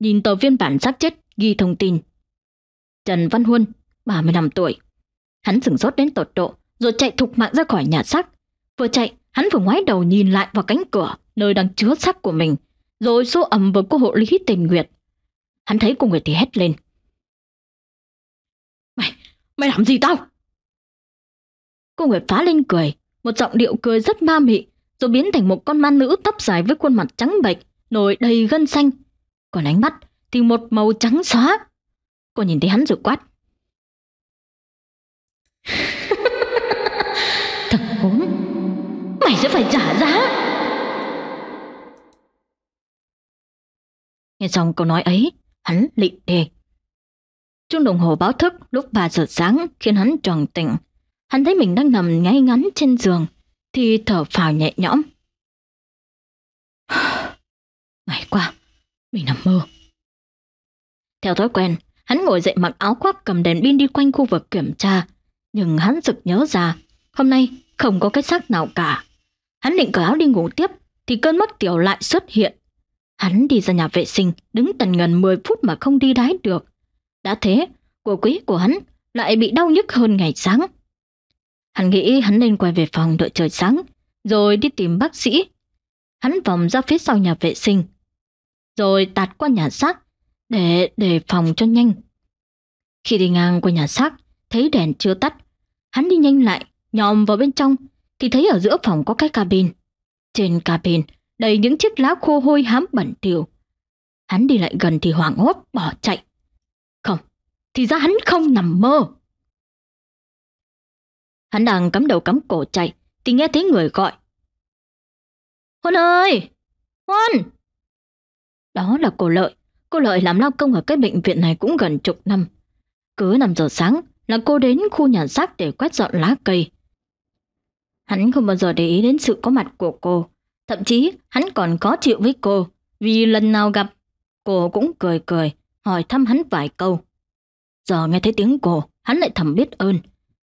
Nhìn tờ viên bản xác chết ghi thông tin. Trần Văn Huân, 35 tuổi. Hắn sửng sốt đến tột độ, rồi chạy thục mạng ra khỏi nhà xác. Vừa chạy, Hắn vừa ngoái đầu nhìn lại vào cánh cửa, nơi đang chứa xác của mình, rồi xô ẩm vào cô hộ lý tình nguyệt. Hắn thấy cô người thì hét lên. Mày, mày làm gì tao? Cô người phá lên cười, một giọng điệu cười rất ma mị, rồi biến thành một con ma nữ tóc dài với khuôn mặt trắng bệch, nổi đầy gân xanh. Còn ánh mắt thì một màu trắng xóa. Cô nhìn thấy hắn rồi quát. sẽ phải trả giá Nghe xong câu nói ấy Hắn lịnh đề chuông đồng hồ báo thức lúc 3 giờ sáng Khiến hắn tròn tỉnh Hắn thấy mình đang nằm ngay ngắn trên giường Thì thở phào nhẹ nhõm Ngày qua Mình nằm mơ Theo thói quen Hắn ngồi dậy mặc áo khoác cầm đèn pin đi quanh khu vực kiểm tra Nhưng hắn sực nhớ ra Hôm nay không có cái xác nào cả Hắn định cởi áo đi ngủ tiếp thì cơn mất tiểu lại xuất hiện. Hắn đi ra nhà vệ sinh, đứng tần ngần 10 phút mà không đi đái được. Đã thế, của quý của hắn lại bị đau nhức hơn ngày sáng. Hắn nghĩ hắn nên quay về phòng đợi trời sáng, rồi đi tìm bác sĩ. Hắn vòng ra phía sau nhà vệ sinh, rồi tạt qua nhà xác để đề phòng cho nhanh. Khi đi ngang qua nhà xác, thấy đèn chưa tắt, hắn đi nhanh lại, nhòm vào bên trong thì thấy ở giữa phòng có cái cabin. Trên cabin đầy những chiếc lá khô hôi hám bẩn tiểu Hắn đi lại gần thì hoảng hốt bỏ chạy. Không, thì ra hắn không nằm mơ. Hắn đang cắm đầu cắm cổ chạy thì nghe thấy người gọi. Huân ơi! Huân! Đó là cô Lợi. Cô Lợi làm lao công ở cái bệnh viện này cũng gần chục năm. Cứ 5 giờ sáng là cô đến khu nhà xác để quét dọn lá cây. Hắn không bao giờ để ý đến sự có mặt của cô. Thậm chí, hắn còn có chịu với cô, vì lần nào gặp, cô cũng cười cười, hỏi thăm hắn vài câu. Giờ nghe thấy tiếng cô, hắn lại thầm biết ơn.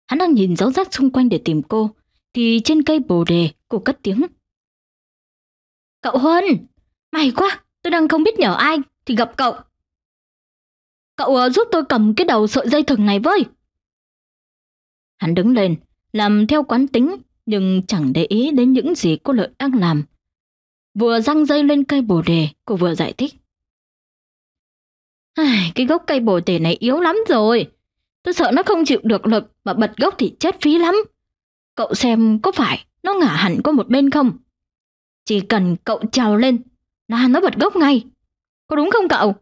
Hắn đang nhìn dấu rác xung quanh để tìm cô, thì trên cây bồ đề cô cất tiếng. Cậu Huân, may quá, tôi đang không biết nhờ ai thì gặp cậu. Cậu ờ, giúp tôi cầm cái đầu sợi dây thừng này với. Hắn đứng lên, làm theo quán tính nhưng chẳng để ý đến những gì cô Lợi đang làm. Vừa răng dây lên cây bồ đề, cô vừa giải thích. Ai, cái gốc cây bồ đề này yếu lắm rồi. Tôi sợ nó không chịu được lực mà bật gốc thì chết phí lắm. Cậu xem có phải nó ngả hẳn qua một bên không? Chỉ cần cậu trào lên là nó bật gốc ngay. Có đúng không cậu?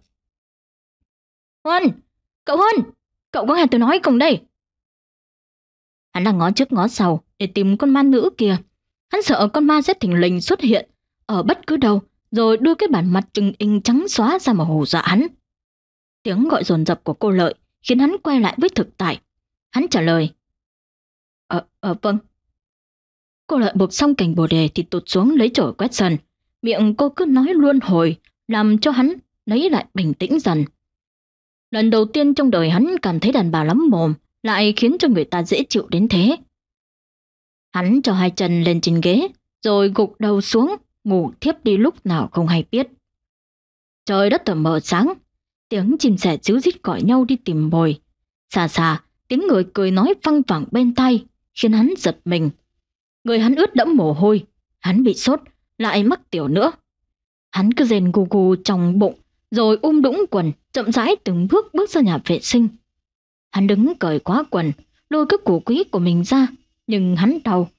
Huân! Cậu Huân! Cậu có nghe tôi nói cùng đây. Hắn đang ngó trước ngó sau để tìm con ma nữ kia. Hắn sợ con ma sẽ thỉnh lình xuất hiện ở bất cứ đâu, rồi đưa cái bản mặt trừng in trắng xóa ra mà hù dọa hắn. Tiếng gọi dồn dập của cô Lợi khiến hắn quay lại với thực tại. Hắn trả lời. Ờ, ờ vâng. Cô Lợi buộc xong cành bồ đề thì tụt xuống lấy chổi quét sân. Miệng cô cứ nói luôn hồi, làm cho hắn lấy lại bình tĩnh dần. Lần đầu tiên trong đời hắn cảm thấy đàn bà lắm mồm, lại khiến cho người ta dễ chịu đến thế. Hắn cho hai chân lên trên ghế, rồi gục đầu xuống, ngủ thiếp đi lúc nào không hay biết. Trời đất tờ mờ sáng, tiếng chim sẻ xíu rít gọi nhau đi tìm mồi. xà xà tiếng người cười nói văng vẳng bên tay, khiến hắn giật mình. Người hắn ướt đẫm mồ hôi, hắn bị sốt, lại mắc tiểu nữa. Hắn cứ rền gù gù trong bụng, rồi um đũng quần, chậm rãi từng bước bước ra nhà vệ sinh. Hắn đứng cởi quá quần, lôi cái củ quý của mình ra, nhưng hắn đau.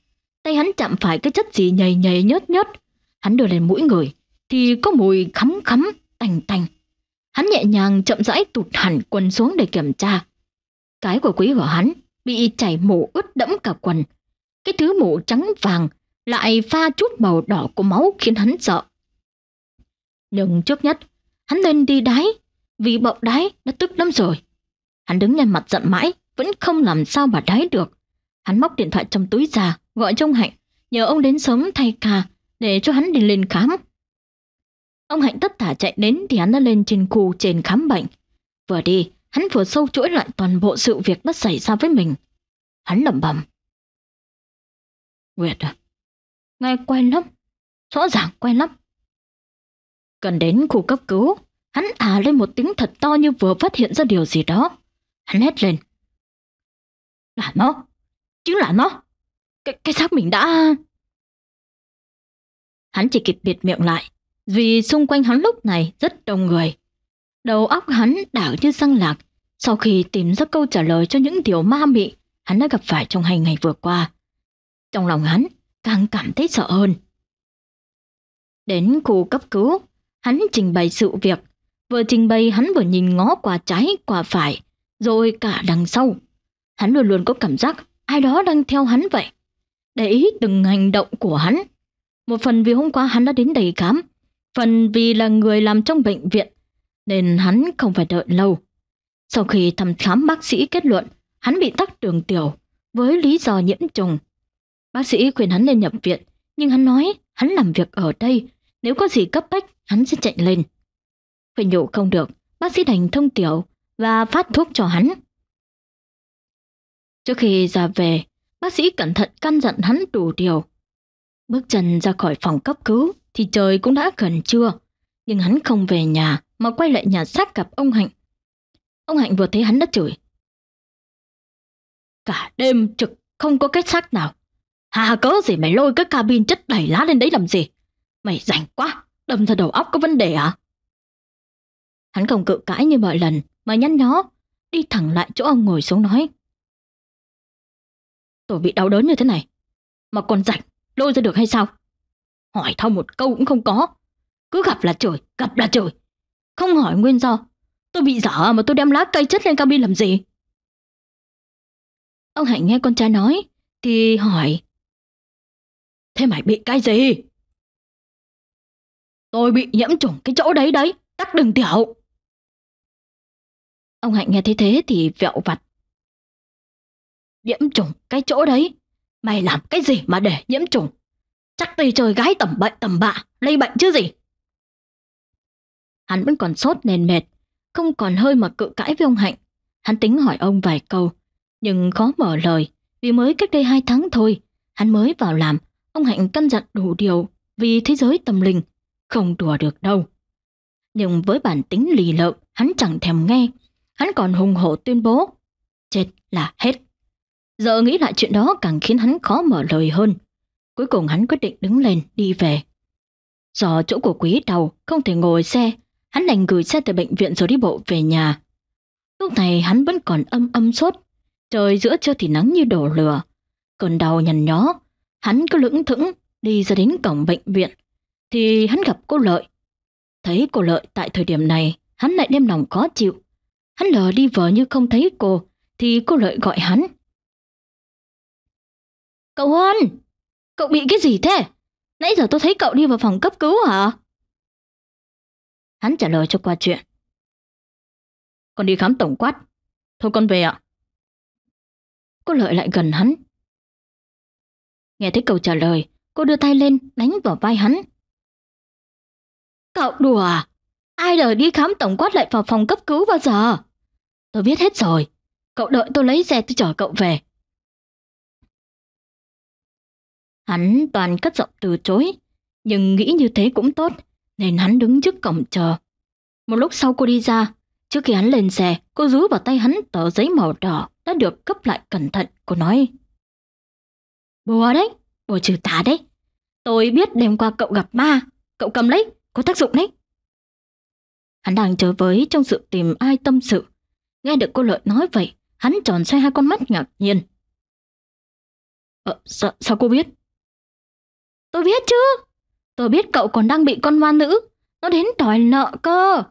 Tay hắn chạm phải cái chất gì nhầy nhầy nhớt nhớt. Hắn đưa lên mũi người, thì có mùi khắm khắm, tành tành. Hắn nhẹ nhàng chậm rãi tụt hẳn quần xuống để kiểm tra. Cái của quý của hắn bị chảy mù ướt đẫm cả quần. Cái thứ mù trắng vàng lại pha chút màu đỏ của máu khiến hắn sợ. Nhưng trước nhất, hắn nên đi đáy, vì bọc đáy đã tức lắm rồi. Hắn đứng lên mặt giận mãi, vẫn không làm sao mà đái được. Hắn móc điện thoại trong túi ra, gọi cho ông Hạnh, nhờ ông đến sớm thay ca để cho hắn đi lên khám. Ông Hạnh tất tả chạy đến thì hắn đã lên trên khu trên khám bệnh. Vừa đi, hắn vừa sâu chuỗi lại toàn bộ sự việc đã xảy ra với mình. Hắn lẩm bẩm. Nguyệt à, nghe quen lắm, rõ ràng quen lắm. Cần đến khu cấp cứu, hắn à lên một tiếng thật to như vừa phát hiện ra điều gì đó. Hắn hét lên. Là nó! Chính là nó! Cái, cái xác mình đã... Hắn chỉ kịp biệt miệng lại, vì xung quanh hắn lúc này rất đông người. Đầu óc hắn đảo như răng lạc, sau khi tìm ra câu trả lời cho những điều ma mị hắn đã gặp phải trong hai ngày vừa qua. Trong lòng hắn càng cảm thấy sợ hơn. Đến khu cấp cứu, hắn trình bày sự việc. Vừa trình bày hắn vừa nhìn ngó qua trái qua phải, rồi cả đằng sau. Hắn luôn luôn có cảm giác ai đó đang theo hắn vậy. Để ý từng hành động của hắn. Một phần vì hôm qua hắn đã đến đầy khám, phần vì là người làm trong bệnh viện, nên hắn không phải đợi lâu. Sau khi thăm khám bác sĩ kết luận, hắn bị tắc đường tiểu với lý do nhiễm trùng. Bác sĩ khuyên hắn nên nhập viện, nhưng hắn nói hắn làm việc ở đây, nếu có gì cấp bách hắn sẽ chạy lên. Khuyên nhủ không được, bác sĩ đành thông tiểu và phát thuốc cho hắn. Trước khi ra về, bác sĩ cẩn thận căn dặn hắn đủ điều. Bước chân ra khỏi phòng cấp cứu thì trời cũng đã gần trưa, nhưng hắn không về nhà mà quay lại nhà xác gặp ông Hạnh. Ông Hạnh vừa thấy hắn đã chửi. Cả đêm trực không có cái xác nào. Hà cớ gì mày lôi cái cabin chất đầy lá lên đấy làm gì? Mày rảnh quá, đâm ra đầu óc có vấn đề à? Hắn không cự cãi như mọi lần mà nhăn nhó, đi thẳng lại chỗ ông ngồi xuống nói. Tôi bị đau đớn như thế này, mà còn rảnh lôi ra được hay sao? Hỏi thao một câu cũng không có, cứ gặp là trời gặp là trời Không hỏi nguyên do, tôi bị dở mà tôi đem lá cây chất lên cabin làm gì? Ông Hạnh nghe con trai nói, thì hỏi. Thế mày bị cái gì? Tôi bị nhiễm trùng cái chỗ đấy đấy, tắc đừng tiểu. Ông Hạnh nghe thấy thế thì vẹo vặt. Nhiễm trùng, cái chỗ đấy, mày làm cái gì mà để nhiễm trùng? Chắc tùy trời gái tầm bệnh tầm bạ, lây bệnh chứ gì. Hắn vẫn còn sốt nền mệt, không còn hơi mà cự cãi với ông Hạnh. Hắn tính hỏi ông vài câu, nhưng khó mở lời vì mới cách đây hai tháng thôi, hắn mới vào làm. Ông Hạnh căn dặn đủ điều vì thế giới tâm linh, không đùa được đâu. Nhưng với bản tính lì lợm, hắn chẳng thèm nghe, hắn còn hùng hổ tuyên bố, chết là hết. Giờ nghĩ lại chuyện đó càng khiến hắn khó mở lời hơn. Cuối cùng hắn quyết định đứng lên đi về. Do chỗ của quý đầu không thể ngồi xe, hắn đành gửi xe tới bệnh viện rồi đi bộ về nhà. Lúc này hắn vẫn còn âm âm sốt, trời giữa trưa thì nắng như đổ lửa. Cơn đau nhằn nhó, hắn cứ lững thững đi ra đến cổng bệnh viện, thì hắn gặp cô Lợi. Thấy cô Lợi tại thời điểm này, hắn lại đem lòng khó chịu, Hắn lờ đi vờ như không thấy cô, thì cô lợi gọi hắn. Cậu Huân, cậu bị cái gì thế? Nãy giờ tôi thấy cậu đi vào phòng cấp cứu hả? Hắn trả lời cho qua chuyện. Con đi khám tổng quát. Thôi con về ạ. Cô lợi lại gần hắn. Nghe thấy cậu trả lời, cô đưa tay lên đánh vào vai hắn. Cậu đùa à? Ai đời đi khám tổng quát lại vào phòng cấp cứu bao giờ? Tôi biết hết rồi. Cậu đợi tôi lấy xe tôi chở cậu về. Hắn toàn cất giọng từ chối, nhưng nghĩ như thế cũng tốt, nên hắn đứng trước cổng chờ. Một lúc sau cô đi ra, trước khi hắn lên xe, cô rúi vào tay hắn tờ giấy màu đỏ đã được cấp lại cẩn thận, cô nói. Bùa đấy, bùa trừ tà đấy. Tôi biết đêm qua cậu gặp ma, cậu cầm lấy, có tác dụng đấy. Hắn đang chờ với trong sự tìm ai tâm sự Nghe được cô Lợi nói vậy, hắn tròn xoay hai con mắt ngạc nhiên. Ờ, sao, sao cô biết? Tôi biết chứ. Tôi biết cậu còn đang bị con ma nữ. Nó đến đòi nợ cơ.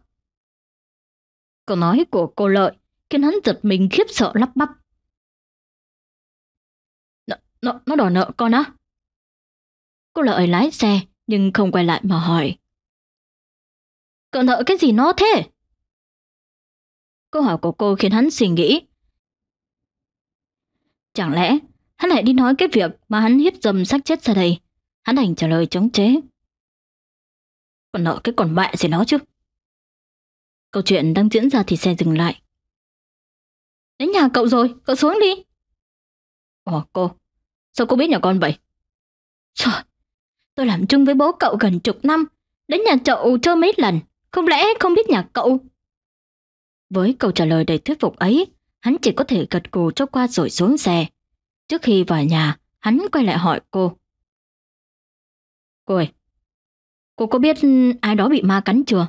Câu nói của cô Lợi khiến hắn giật mình khiếp sợ lắp bắp. N nó, nó đòi nợ con á? Cô Lợi lái xe nhưng không quay lại mà hỏi. Cậu nợ cái gì nó thế? Câu hỏi của cô khiến hắn suy nghĩ. Chẳng lẽ hắn lại đi nói cái việc mà hắn hiếp dâm xác chết ra đây? Hắn đành trả lời chống chế. Còn nợ cái còn bại gì nó chứ? Câu chuyện đang diễn ra thì xe dừng lại. Đến nhà cậu rồi, cậu xuống đi. Ồ cô, sao cô biết nhà con vậy? Trời, tôi làm chung với bố cậu gần chục năm, đến nhà cậu chơi mấy lần, không lẽ không biết nhà cậu với câu trả lời đầy thuyết phục ấy, hắn chỉ có thể gật gù cho qua rồi xuống xe. Trước khi vào nhà, hắn quay lại hỏi cô. Cô ơi, cô có biết ai đó bị ma cắn chưa?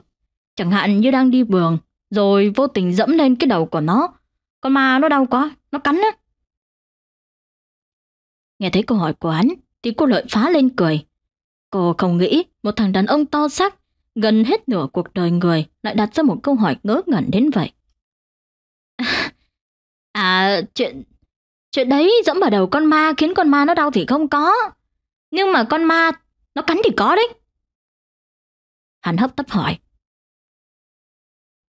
Chẳng hạn như đang đi vườn, rồi vô tình dẫm lên cái đầu của nó. Con ma nó đau quá, nó cắn á. Nghe thấy câu hỏi của hắn, thì cô lợi phá lên cười. Cô không nghĩ một thằng đàn ông to xác gần hết nửa cuộc đời người lại đặt ra một câu hỏi ngớ ngẩn đến vậy. À, chuyện... Chuyện đấy dẫm vào đầu con ma khiến con ma nó đau thì không có. Nhưng mà con ma nó cắn thì có đấy. Hắn hấp tấp hỏi.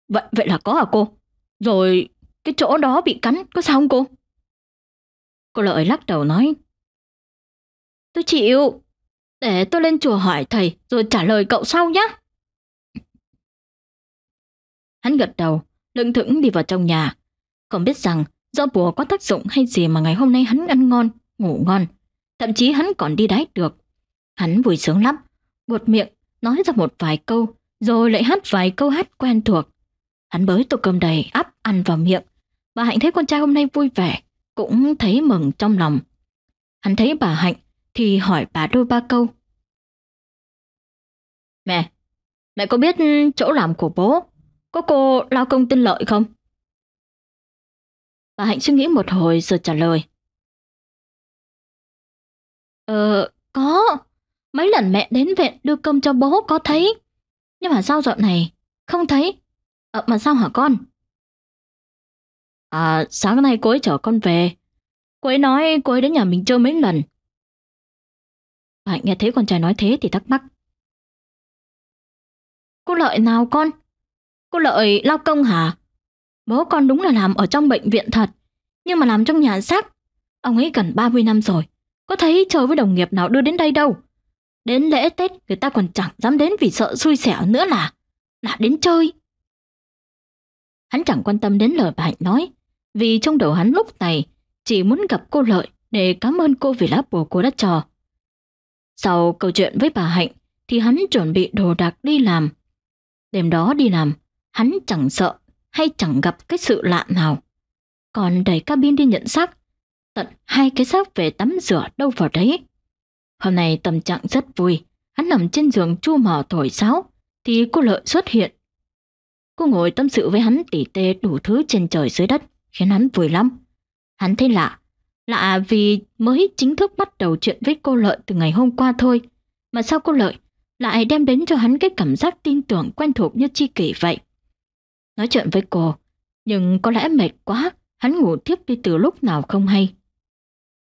Vậy vậy là có hả à cô? Rồi cái chỗ đó bị cắn có sao không cô? Cô Lợi lắc đầu nói. Tôi chịu. Để tôi lên chùa hỏi thầy rồi trả lời cậu sau nhé. Hắn gật đầu, lững thững đi vào trong nhà. Không biết rằng do bùa có tác dụng hay gì mà ngày hôm nay hắn ăn ngon, ngủ ngon. Thậm chí hắn còn đi đáy được. Hắn vui sướng lắm, buột miệng, nói ra một vài câu, rồi lại hát vài câu hát quen thuộc. Hắn bới tô cơm đầy áp ăn vào miệng. Bà Hạnh thấy con trai hôm nay vui vẻ, cũng thấy mừng trong lòng. Hắn thấy bà Hạnh thì hỏi bà đôi ba câu. Mẹ, mẹ có biết chỗ làm của bố có cô lao công tin lợi không? Bà Hạnh suy nghĩ một hồi rồi trả lời. Ờ, có. Mấy lần mẹ đến viện đưa cơm cho bố có thấy. Nhưng mà sao dọn này? Không thấy. Ờ, mà sao hả con? À, sáng nay cô ấy chở con về. Cô ấy nói cô ấy đến nhà mình chơi mấy lần. Bà Hạnh nghe thấy con trai nói thế thì thắc mắc. Cô lợi nào con? Cô Lợi lao công hả? Bố con đúng là làm ở trong bệnh viện thật, nhưng mà làm trong nhà xác. Ông ấy gần 30 năm rồi, có thấy chơi với đồng nghiệp nào đưa đến đây đâu. Đến lễ Tết người ta còn chẳng dám đến vì sợ xui xẻo nữa là, là đến chơi. Hắn chẳng quan tâm đến lời bà Hạnh nói, vì trong đầu hắn lúc này chỉ muốn gặp cô Lợi để cảm ơn cô vì lá bùa cô đã trò. Sau câu chuyện với bà Hạnh thì hắn chuẩn bị đồ đạc đi làm. Đêm đó đi làm, hắn chẳng sợ hay chẳng gặp cái sự lạ nào. Còn đẩy cabin đi nhận xác, tận hai cái xác về tắm rửa đâu vào đấy. Hôm nay tâm trạng rất vui, hắn nằm trên giường chu mò thổi sáo, thì cô lợi xuất hiện. Cô ngồi tâm sự với hắn tỉ tê đủ thứ trên trời dưới đất, khiến hắn vui lắm. Hắn thấy lạ, lạ vì mới chính thức bắt đầu chuyện với cô lợi từ ngày hôm qua thôi, mà sao cô lợi lại đem đến cho hắn cái cảm giác tin tưởng quen thuộc như chi kỷ vậy nói chuyện với cô, nhưng có lẽ mệt quá, hắn ngủ tiếp đi từ lúc nào không hay.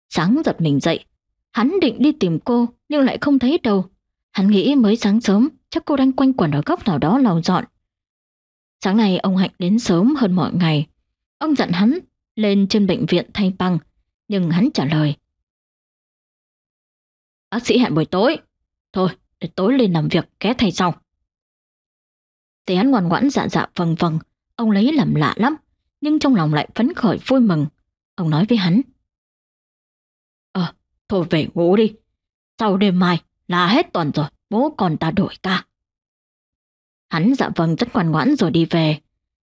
Sáng giật mình dậy, hắn định đi tìm cô nhưng lại không thấy đâu. Hắn nghĩ mới sáng sớm chắc cô đang quanh quẩn ở góc nào đó lau dọn. Sáng nay ông Hạnh đến sớm hơn mọi ngày. Ông dặn hắn lên trên bệnh viện thay băng, nhưng hắn trả lời. Bác sĩ hẹn buổi tối. Thôi, để tối lên làm việc ké thay sau thì hắn ngoan ngoãn dạ dạ vần vâng vần, vâng. ông lấy làm lạ lắm, nhưng trong lòng lại phấn khởi vui mừng. Ông nói với hắn. Ờ, thôi về ngủ đi. Sau đêm mai là hết tuần rồi, bố còn ta đổi ca. Hắn dạ vâng rất ngoan ngoãn rồi đi về.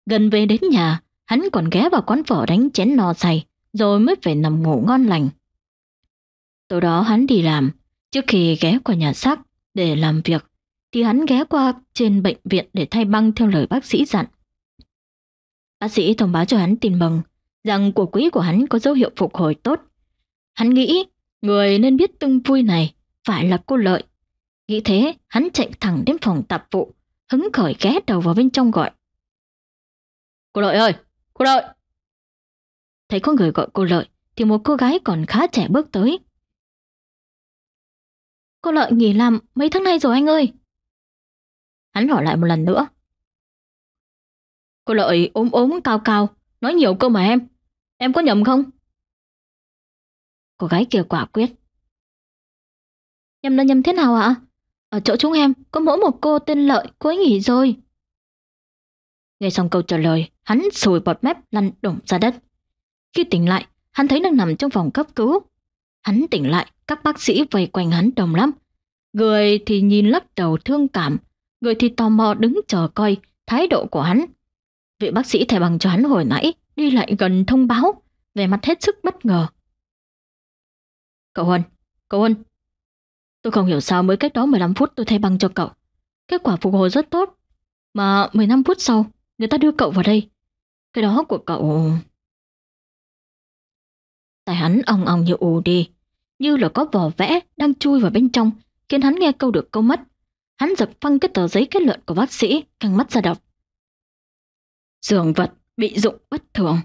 Gần về đến nhà, hắn còn ghé vào quán phở đánh chén no say, rồi mới về nằm ngủ ngon lành. Tối đó hắn đi làm, trước khi ghé qua nhà xác để làm việc, thì hắn ghé qua trên bệnh viện để thay băng theo lời bác sĩ dặn. Bác sĩ thông báo cho hắn tin mừng rằng của quỹ của hắn có dấu hiệu phục hồi tốt. Hắn nghĩ người nên biết tương vui này phải là cô Lợi. Nghĩ thế, hắn chạy thẳng đến phòng tạp vụ, hứng khởi ghé đầu vào bên trong gọi. Cô Lợi ơi! Cô Lợi! Thấy có người gọi cô Lợi thì một cô gái còn khá trẻ bước tới. Cô Lợi nghỉ làm mấy tháng nay rồi anh ơi. Hắn hỏi lại một lần nữa. Cô Lợi ốm ốm cao cao, nói nhiều cơ mà em. Em có nhầm không? Cô gái kia quả quyết. Nhầm là nhầm thế nào ạ? Ở chỗ chúng em có mỗi một cô tên Lợi, cô ấy nghỉ rồi. Nghe xong câu trả lời, hắn sùi bọt mép lăn đổng ra đất. Khi tỉnh lại, hắn thấy đang nằm trong phòng cấp cứu. Hắn tỉnh lại, các bác sĩ vây quanh hắn đồng lắm. Người thì nhìn lắc đầu thương cảm, Người thì tò mò đứng chờ coi thái độ của hắn. Vị bác sĩ thẻ bằng cho hắn hồi nãy đi lại gần thông báo, về mặt hết sức bất ngờ. Cậu Huân, cậu Huân, tôi không hiểu sao mới cách đó 15 phút tôi thay băng cho cậu. Kết quả phục hồi rất tốt, mà 15 phút sau người ta đưa cậu vào đây. Cái đó của cậu... Tài hắn ong ong như ù đi, như là có vỏ vẽ đang chui vào bên trong, khiến hắn nghe câu được câu mất. Hắn giật phăng cái tờ giấy kết luận của bác sĩ, căng mắt ra đọc. Dường vật bị dụng bất thường.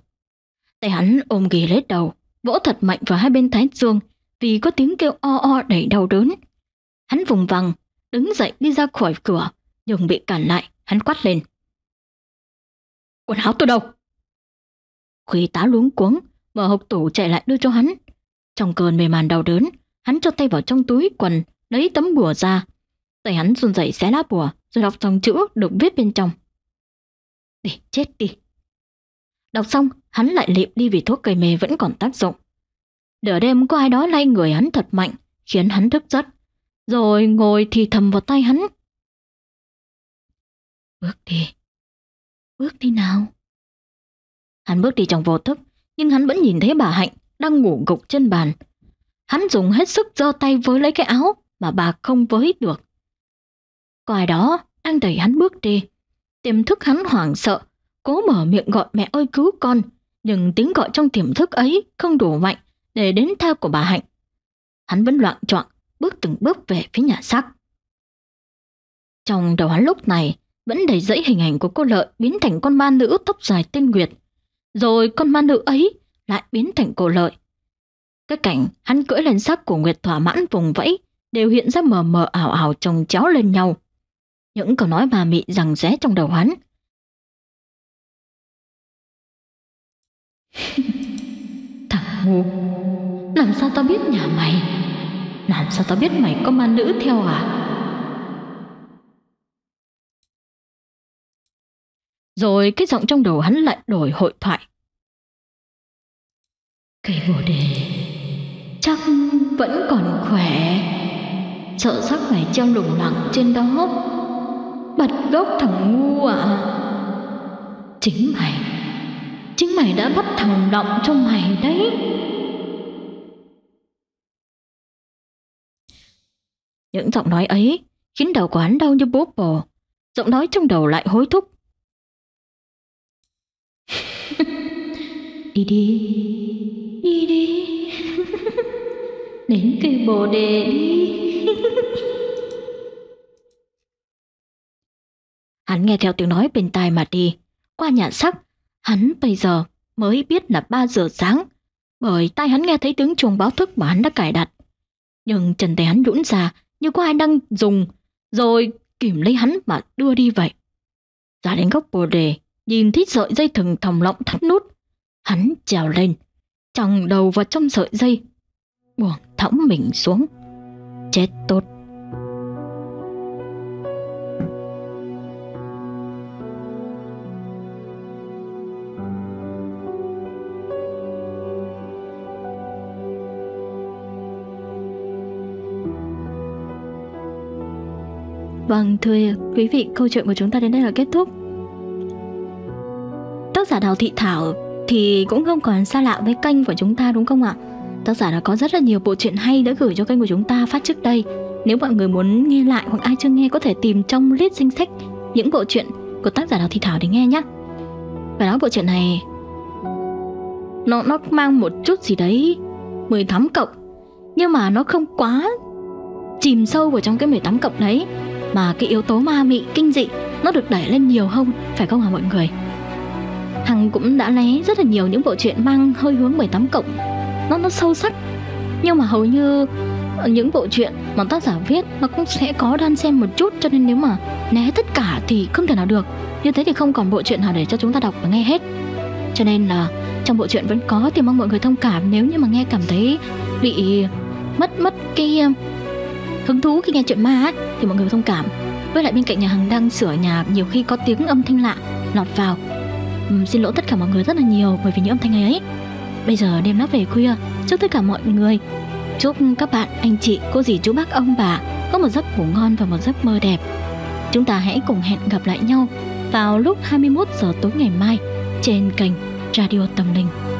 Tay hắn ôm ghì lấy đầu, vỗ thật mạnh vào hai bên thái dương vì có tiếng kêu o o đầy đau đớn. Hắn vùng vằng, đứng dậy đi ra khỏi cửa, nhưng bị cản lại, hắn quát lên. Quần áo tôi đâu? Khi tá luống cuống, mở hộp tủ chạy lại đưa cho hắn. Trong cơn mề màn đau đớn, hắn cho tay vào trong túi quần, lấy tấm bùa ra, Tay hắn run rẩy xé lá bùa, rồi đọc dòng chữ được viết bên trong. Để chết đi. Đọc xong, hắn lại liệm đi vì thuốc cây mê vẫn còn tác dụng. Nửa đêm có ai đó lay người hắn thật mạnh, khiến hắn thức giấc, rồi ngồi thì thầm vào tay hắn. Bước đi. Bước đi nào. Hắn bước đi trong vô thức, nhưng hắn vẫn nhìn thấy bà Hạnh đang ngủ gục trên bàn. Hắn dùng hết sức giơ tay với lấy cái áo mà bà không với được. Có đó đang đẩy hắn bước đi. Tiềm thức hắn hoảng sợ, cố mở miệng gọi mẹ ơi cứu con, nhưng tiếng gọi trong tiềm thức ấy không đủ mạnh để đến theo của bà Hạnh. Hắn vẫn loạn choạng bước từng bước về phía nhà xác. Trong đầu hắn lúc này vẫn đầy dẫy hình ảnh của cô lợi biến thành con ma nữ tóc dài tên Nguyệt, rồi con ma nữ ấy lại biến thành cô lợi. Cái cảnh hắn cưỡi lên xác của Nguyệt thỏa mãn vùng vẫy đều hiện ra mờ mờ ảo ảo chồng chéo lên nhau những câu nói bà mị rằng rẽ trong đầu hắn. Thằng ngu, làm sao tao biết nhà mày? Làm sao tao biết mày có ma nữ theo à? Rồi cái giọng trong đầu hắn lại đổi hội thoại. Cây bồ đề chắc vẫn còn khỏe. Sợ sắc phải treo lủng lẳng trên đó bật gốc thằng ngu ạ à. chính mày chính mày đã bắt thằng động cho mày đấy những giọng nói ấy khiến đầu quán đau như bố bò giọng nói trong đầu lại hối thúc đi đi đi đi đến cây bồ đề đi Hắn nghe theo tiếng nói bên tai mà đi. Qua nhạn sắc, hắn bây giờ mới biết là 3 giờ sáng, bởi tai hắn nghe thấy tiếng chuông báo thức mà hắn đã cài đặt. Nhưng chân tay hắn nhũn ra như có ai đang dùng, rồi kìm lấy hắn mà đưa đi vậy. Ra đến góc bồ đề, nhìn thấy sợi dây thừng thòng lọng thắt nút. Hắn trèo lên, chòng đầu vào trong sợi dây, buồn thõng mình xuống. Chết tốt. Vâng, thưa quý vị, câu chuyện của chúng ta đến đây là kết thúc. Tác giả Đào Thị Thảo thì cũng không còn xa lạ với kênh của chúng ta đúng không ạ? Tác giả đã có rất là nhiều bộ truyện hay đã gửi cho kênh của chúng ta phát trước đây. Nếu mọi người muốn nghe lại hoặc ai chưa nghe có thể tìm trong list danh sách những bộ truyện của tác giả Đào Thị Thảo để nghe nhé. Và đó bộ truyện này nó nó mang một chút gì đấy 18 cộng nhưng mà nó không quá chìm sâu vào trong cái 18 cộng đấy mà cái yếu tố ma mị kinh dị nó được đẩy lên nhiều hơn phải không hả mọi người Hằng cũng đã né rất là nhiều những bộ truyện mang hơi hướng 18 cộng nó nó sâu sắc nhưng mà hầu như những bộ truyện mà tác giả viết nó cũng sẽ có đan xen một chút cho nên nếu mà né tất cả thì không thể nào được như thế thì không còn bộ truyện nào để cho chúng ta đọc và nghe hết cho nên là trong bộ truyện vẫn có thì mong mọi người thông cảm nếu như mà nghe cảm thấy bị mất mất cái hứng thú khi nghe chuyện ma ấy, thì mọi người thông cảm với lại bên cạnh nhà hàng đang sửa nhà nhiều khi có tiếng âm thanh lạ lọt vào uhm, xin lỗi tất cả mọi người rất là nhiều bởi vì những âm thanh ấy bây giờ đêm nó về khuya chúc tất cả mọi người chúc các bạn anh chị cô dì chú bác ông bà có một giấc ngủ ngon và một giấc mơ đẹp chúng ta hãy cùng hẹn gặp lại nhau vào lúc 21 giờ tối ngày mai trên kênh Radio Tâm Linh.